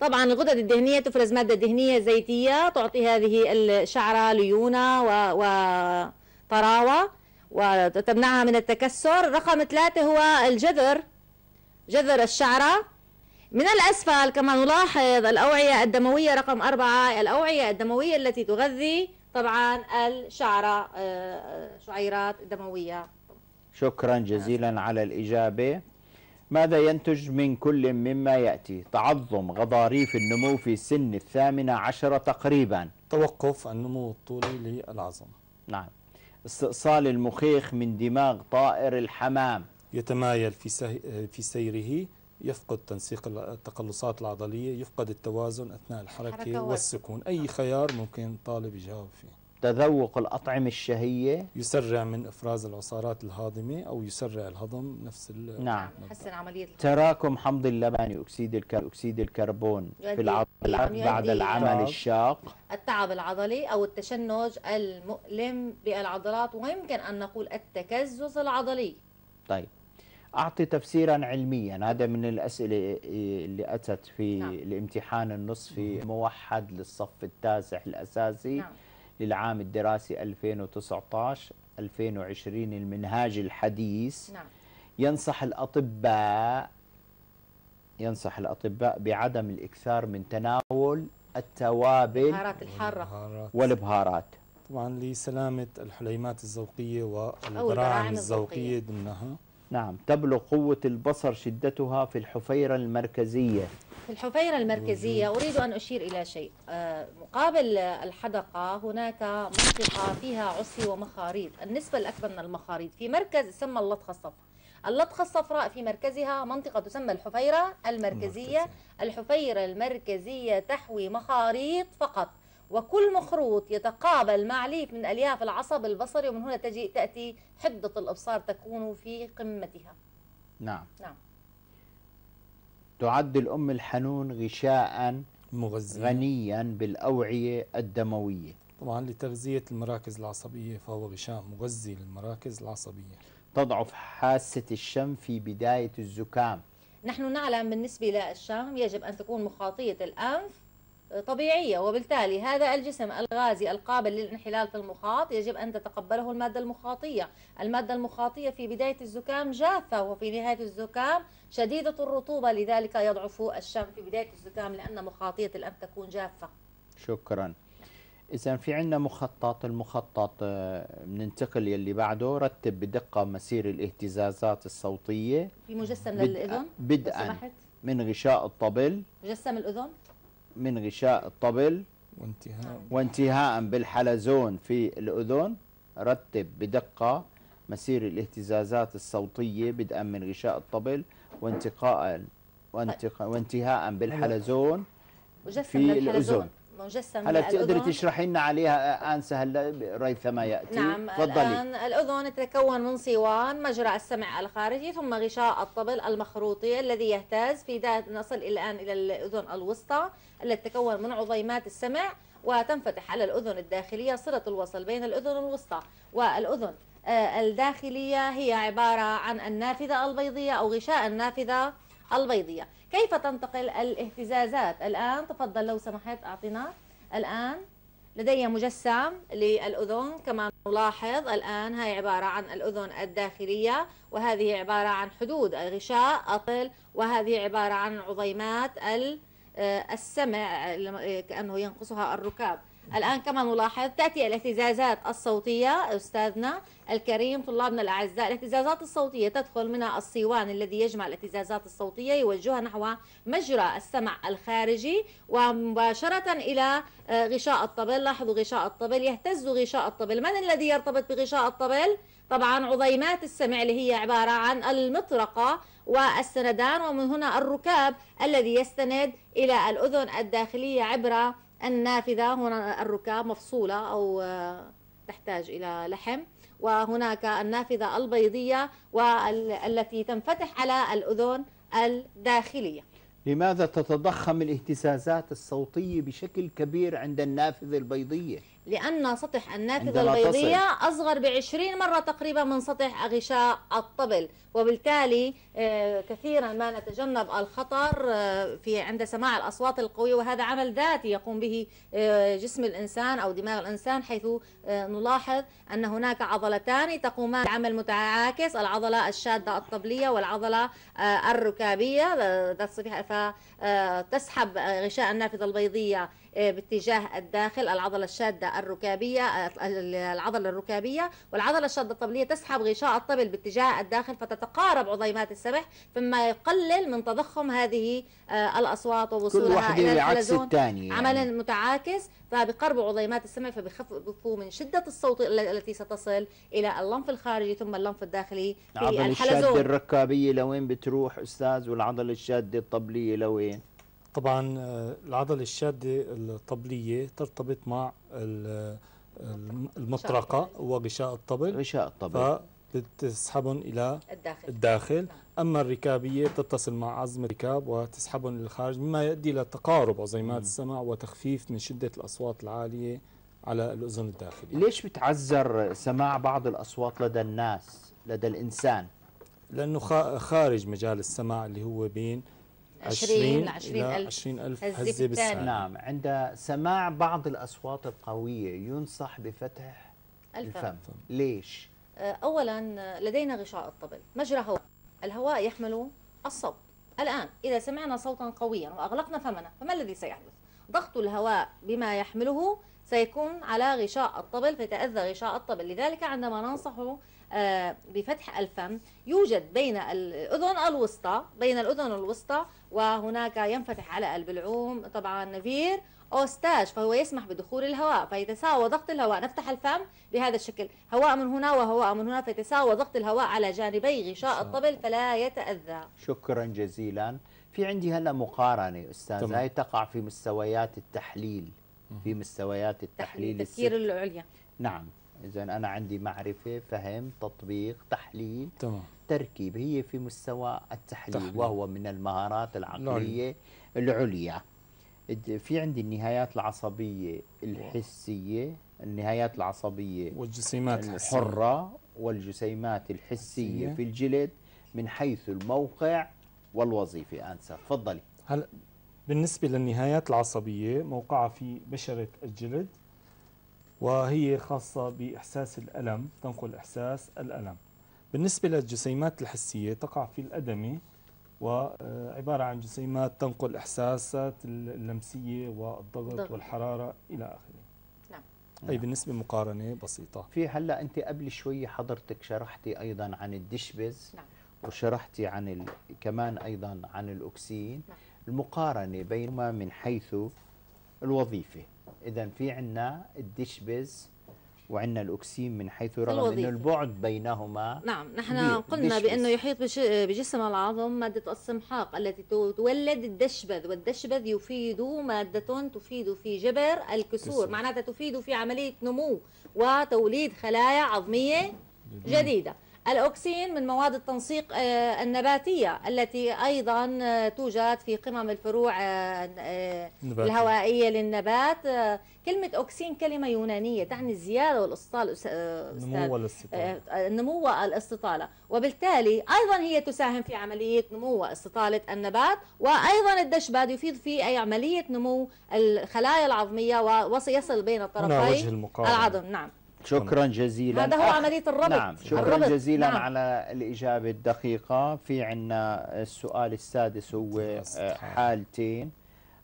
طبعا الغدد الدهنية تفرز مادة دهنية زيتية تعطي هذه الشعرة ليونة وطراوة وتمنعها من التكسر رقم ثلاثة هو الجذر جذر الشعرة من الأسفل كما نلاحظ الأوعية الدموية رقم أربعة الأوعية الدموية التي تغذي طبعا الشعرة آه، آه، شعيرات دموية شكرا جزيلا على الإجابة ماذا ينتج من كل مما يأتي تعظم غضاريف النمو في سن الثامنة عشرة تقريبا توقف النمو الطولي للعظم نعم استئصال المخيخ من دماغ طائر الحمام يتمايل في, سه... في سيره يفقد تنسيق التقلصات العضلية يفقد التوازن أثناء الحركة والسكون أي نعم. خيار ممكن طالب يجاوب فيه تذوق الأطعمة الشهية يسرع من إفراز العصارات الهاضمة أو يسرع الهضم نفس نعم حسن عملية تراكم حمض اللبني أكسيد الكربون أكسيد الكربون في العضلات يعني بعد العمل الشاق التعب العضلي أو التشنج المؤلم بالعضلات ويمكن أن نقول التكزز العضلي طيب أعطي تفسيرا علميا هذا من الأسئلة اللي أتت في نعم. الامتحان النصفي موحد للصف التاسع الأساسي نعم. للعام الدراسي 2019-2020 المنهاج الحديث نعم. ينصح الأطباء ينصح الأطباء بعدم الإكثار من تناول التوابل البهارات الحارة والبهارات طبعا لسلامة الحليمات الذوقية والبراعم الزوقية ضمنها نعم تبلغ قوة البصر شدتها في الحفيرة المركزية في الحفيرة المركزية أريد أن أشير إلى شيء آه، مقابل الحدقة هناك منطقة فيها عصي ومخاريط النسبة الأكبر من المخاريط في مركز سمى اللطخة الصفراء اللطخة الصفراء في مركزها منطقة تسمى الحفيرة المركزية المركزية. الحفيرة المركزية تحوي مخاريط فقط وكل مخروط يتقابل مع ليف من الياف العصب البصري ومن هنا تجي تاتي حده الابصار تكون في قمتها نعم نعم تعد الام الحنون غشاء مغذيا غنيا بالاوعيه الدمويه طبعا لتغذيه المراكز العصبيه فهو غشاء مغذي للمراكز العصبيه تضعف حاسه الشم في بدايه الزكام نحن نعلم بالنسبه للشم يجب ان تكون مخاطيه الانف طبيعية وبالتالي هذا الجسم الغازي القابل للانحلال في المخاط يجب أن تتقبله المادة المخاطية المادة المخاطية في بداية الزكام جافة وفي نهاية الزكام شديدة الرطوبة لذلك يضعف الشم في بداية الزكام لأن مخاطية الأنف تكون جافة شكرا إذا في عندنا مخطط المخطط بننتقل آه، يلي بعده رتب بدقة مسير الاهتزازات الصوتية في مجسم للأذن بدءا من غشاء الطبل مجسم الأذن من غشاء الطبل وانتهاء وانتهاء بالحلزون في الأذن رتب بدقة مسير الاهتزازات الصوتية بدءا من غشاء الطبل وانتقاء وانتقاء وانتهاء أيوة. بالحلزون في الأذن مجسم هلا بتقدري تشرحي لنا عليها آه، انسه هلا ريثما ياتي نعم آه، تفضلي الان آه، الاذن تتكون من صوان مجرى السمع الخارجي ثم غشاء الطبل المخروطي الذي يهتز في ذات نصل الان الى الاذن الوسطى التي تتكون من عظيمات السمع وتنفتح على الأذن الداخلية صلة الوصل بين الأذن الوسطى والأذن الداخلية هي عبارة عن النافذة البيضية أو غشاء النافذة البيضية كيف تنتقل الاهتزازات الآن تفضل لو سمحت أعطينا الآن لدي مجسم للأذن كما نلاحظ الآن هي عبارة عن الأذن الداخلية وهذه عبارة عن حدود غشاء أطل وهذه عبارة عن عظيمات آه، السمع كأنه ينقصها الركاب الآن كما نلاحظ تأتي الاهتزازات الصوتية أستاذنا الكريم طلابنا الأعزاء الاهتزازات الصوتية تدخل من الصيوان الذي يجمع الاهتزازات الصوتية يوجهها نحو مجرى السمع الخارجي ومباشرة إلى آه، غشاء الطبل لاحظوا غشاء الطبل يهتز غشاء الطبل من الذي يرتبط بغشاء الطبل؟ طبعا عظيمات السمع اللي هي عبارة عن المطرقة والسندان ومن هنا الركاب الذي يستند إلى الأذن الداخلية عبر النافذة هنا الركاب مفصولة أو آه، تحتاج إلى لحم وهناك النافذة البيضية والتي تنفتح على الأذن الداخلية لماذا تتضخم الاهتزازات الصوتية بشكل كبير عند النافذة البيضية؟ لأن سطح النافذة البيضية أصغر بعشرين مرة تقريبا من سطح غشاء الطبل وبالتالي آه، كثيرا ما نتجنب الخطر آه، في عند سماع الأصوات القوية وهذا عمل ذاتي يقوم به آه، جسم الإنسان أو دماغ الإنسان حيث نلاحظ أن هناك عضلتان تقومان بعمل متعاكس العضلة الشادة الطبلية والعضلة الركابية فتسحب غشاء النافذة البيضية آه، باتجاه الداخل العضلة الشادة الركابية آه، العضلة الركابية والعضلة الشادة الطبلية تسحب غشاء الطبل باتجاه الداخل فتتقارب عظيمات السمح مما يقلل من تضخم هذه آه، الأصوات ووصولها إلى الحلزون يعني. عملا متعاكس فبقرب عظيمات السمع فبيخففوا من شدة الصوت التي ستصل إلى اللنف الخارجي ثم اللنف الداخلي في الحلزون العضلة الشادة الركابية لوين بتروح أستاذ والعضلة الشادة الطبلية لوين؟ طبعا آه، العضلة الشادة الطبلية ترتبط مع آه، المطرقة وغشاء الطبل غشاء الطبل فبتسحبهم إلى الداخل, الداخل. أما الركابية تتصل مع عظم الركاب وتسحبهم للخارج مما يؤدي إلى تقارب عظيمات السمع وتخفيف من شدة الأصوات العالية على الأذن الداخلية ليش بتعذر سماع بعض الأصوات لدى الناس لدى الإنسان؟ لأنه خارج مجال السماع اللي هو بين 20 20 ألف, 20000 هزة بالسنه نعم عند سماع بعض الأصوات القوية ينصح بفتح الفم, الفم. ليش؟ آه، أولا آه، لدينا غشاء الطبل مجرى هواء الهواء يحمل الصوت الآن إذا سمعنا صوتا قويا وأغلقنا فمنا فما الذي سيحدث؟ ضغط الهواء بما يحمله سيكون على غشاء الطبل فيتأذى غشاء الطبل لذلك عندما ننصح آه، بفتح الفم يوجد بين الأذن الوسطى بين الأذن الوسطى وهناك ينفتح على البلعوم طبعا نفير أوستاج فهو يسمح بدخول الهواء فيتساوى ضغط الهواء نفتح الفم بهذا الشكل هواء من هنا وهواء من هنا فيتساوى ضغط الهواء على جانبي غشاء الطبل فلا يتأذى شكرا جزيلا في عندي هلا مقارنة أستاذ هاي تقع في مستويات التحليل في مستويات التحليل التفكير العليا نعم اذا انا عندي معرفه فهم تطبيق تحليل تمام. تركيب هي في مستوى التحليل تحليل. وهو من المهارات العقليه نعم. العليا في عندي النهايات العصبيه الحسيه النهايات العصبيه والجسيمات الحره والجسيمات الحسيه في الجلد من حيث الموقع والوظيفه انسى تفضلي هلا بالنسبه للنهايات العصبيه موقعها في بشره الجلد وهي خاصة بإحساس الألم تنقل إحساس الألم بالنسبة للجسيمات الحسية تقع في الأدمي وعبارة آه، عن جسيمات تنقل إحساسات اللمسية والضغط والحرارة إلى آخره نعم. أي بالنسبة مقارنة بسيطة في هلأ أنت قبل شوي حضرتك شرحتي أيضا عن الدشبز نعم. وشرحتي عن ال... كمان أيضا عن الأكسين نعم. المقارنة بينهما من حيث الوظيفة اذا في عندنا الديشبز وعندنا الاكسيم من حيث رغم انه البعد بينهما نعم نحن قلنا بانه يحيط بجسم العظم ماده السمحاق التي تولد الدشبذ والدشبذ يفيد ماده تفيد في جبر الكسور معناتها تفيد في عمليه نمو وتوليد خلايا عظميه جديده الأوكسين من مواد التنسيق آه، النباتية التي أيضا آه، توجد في قمم الفروع آه، نباتي. الهوائية للنبات كلمة أوكسين كلمة يونانية تعني الزيادة والاستطالة النمو والاستطالة النمو والاستطالة وبالتالي أيضا هي تساهم في عملية نمو واستطالة النبات وأيضا الدشباد يفيد في أي عملية نمو الخلايا العظمية ويصل بين الطرفين العظم نعم شكرا جزيلا هذا هو عملية الربط نعم شكرا الربط. جزيلا نعم. على الإجابة الدقيقة في عنا السؤال السادس هو آه، حالتين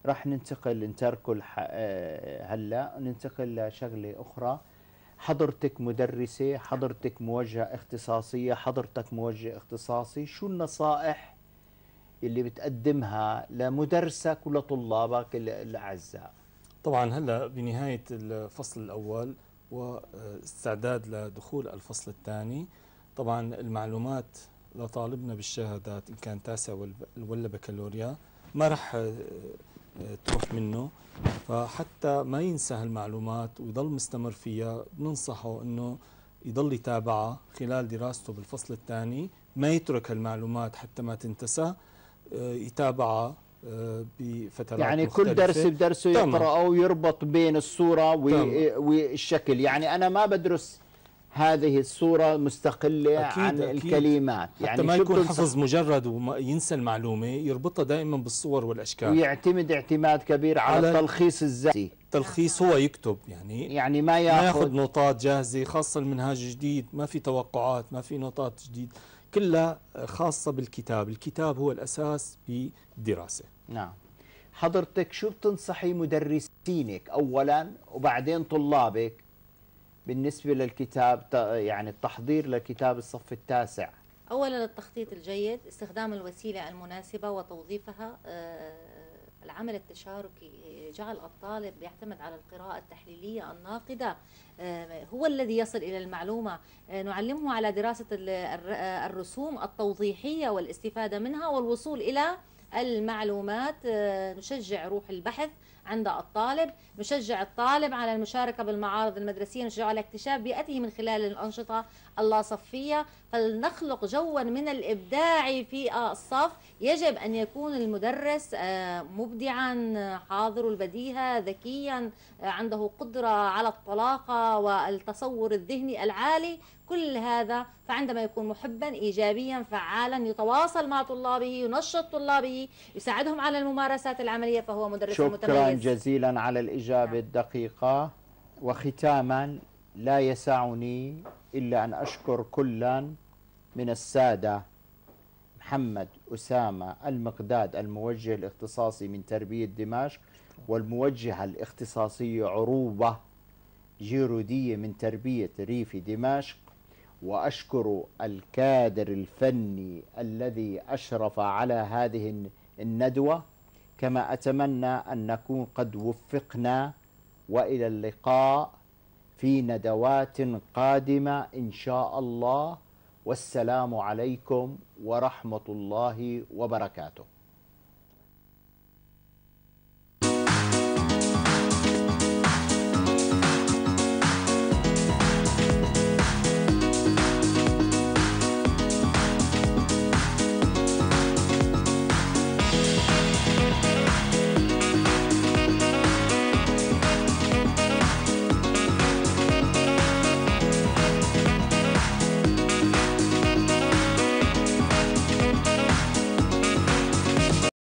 رح ننتقل نتركه آه، الح... هلا ننتقل لشغلة أخرى حضرتك مدرسة حضرتك موجهة اختصاصية حضرتك موجه اختصاصي شو النصائح اللي بتقدمها لمدرسك ولطلابك الأعزاء طبعا هلا بنهاية الفصل الأول واستعداد لدخول الفصل الثاني طبعا المعلومات لطالبنا بالشهادات إن كان تاسع ولا بكالوريا ما راح آه، تروح منه فحتى ما ينسى هالمعلومات ويضل مستمر فيها بننصحه انه يضل يتابعها خلال دراسته بالفصل الثاني ما يترك هالمعلومات حتى ما تنتسى آه، يتابعها بفترات يعني مختلفة. كل درس بدرسه يقرأه يربط بين الصورة والشكل يعني أنا ما بدرس هذه الصورة مستقلة أكيد عن أكيد. الكلمات يعني حتى يعني ما يكون حفظ مجرد وينسى المعلومة يربطها دائما بالصور والأشكال ويعتمد اعتماد كبير على, على التلخيص الذاتي تلخيص هو يكتب يعني يعني ما ياخذ ما ياخذ نوطات جاهزة خاصة المنهاج الجديد ما في توقعات ما في نوطات جديد كلها خاصة بالكتاب الكتاب هو الأساس بالدراسة نعم حضرتك شو بتنصحي مدرسينك أولا وبعدين طلابك بالنسبة للكتاب يعني التحضير لكتاب الصف التاسع أولا التخطيط الجيد استخدام الوسيلة المناسبة وتوظيفها آه، العمل التشاركي جعل الطالب يعتمد على القراءة التحليلية الناقدة آه، هو الذي يصل إلى المعلومة آه، نعلمه على دراسة آه، الرسوم التوضيحية والاستفادة منها والوصول إلى المعلومات نشجع روح البحث عند الطالب نشجع الطالب على المشاركة بالمعارض المدرسية نشجعه على اكتشاف بيئته من خلال الأنشطة الله صفية فلنخلق جوا من الإبداع في الصف يجب أن يكون المدرس آه، مبدعا حاضر البديهة ذكيا آه، عنده قدرة على الطلاقة والتصور الذهني العالي كل هذا فعندما يكون محبا ايجابيا فعالا يتواصل مع طلابه ينشط طلابه يساعدهم على الممارسات العمليه فهو مدرس شكرا متميز شكرا جزيلا على الاجابه نعم. الدقيقه وختاما لا يسعني إلا أن أشكر كلا من السادة محمد أسامة المقداد الموجه الاختصاصي من تربية دمشق والموجهة الاختصاصية عروبة جيرودية من تربية ريف دمشق وأشكر الكادر الفني الذي أشرف على هذه الندوة كما أتمنى أن نكون قد وفقنا وإلى اللقاء في ندوات قادمه ان شاء الله والسلام عليكم ورحمه الله وبركاته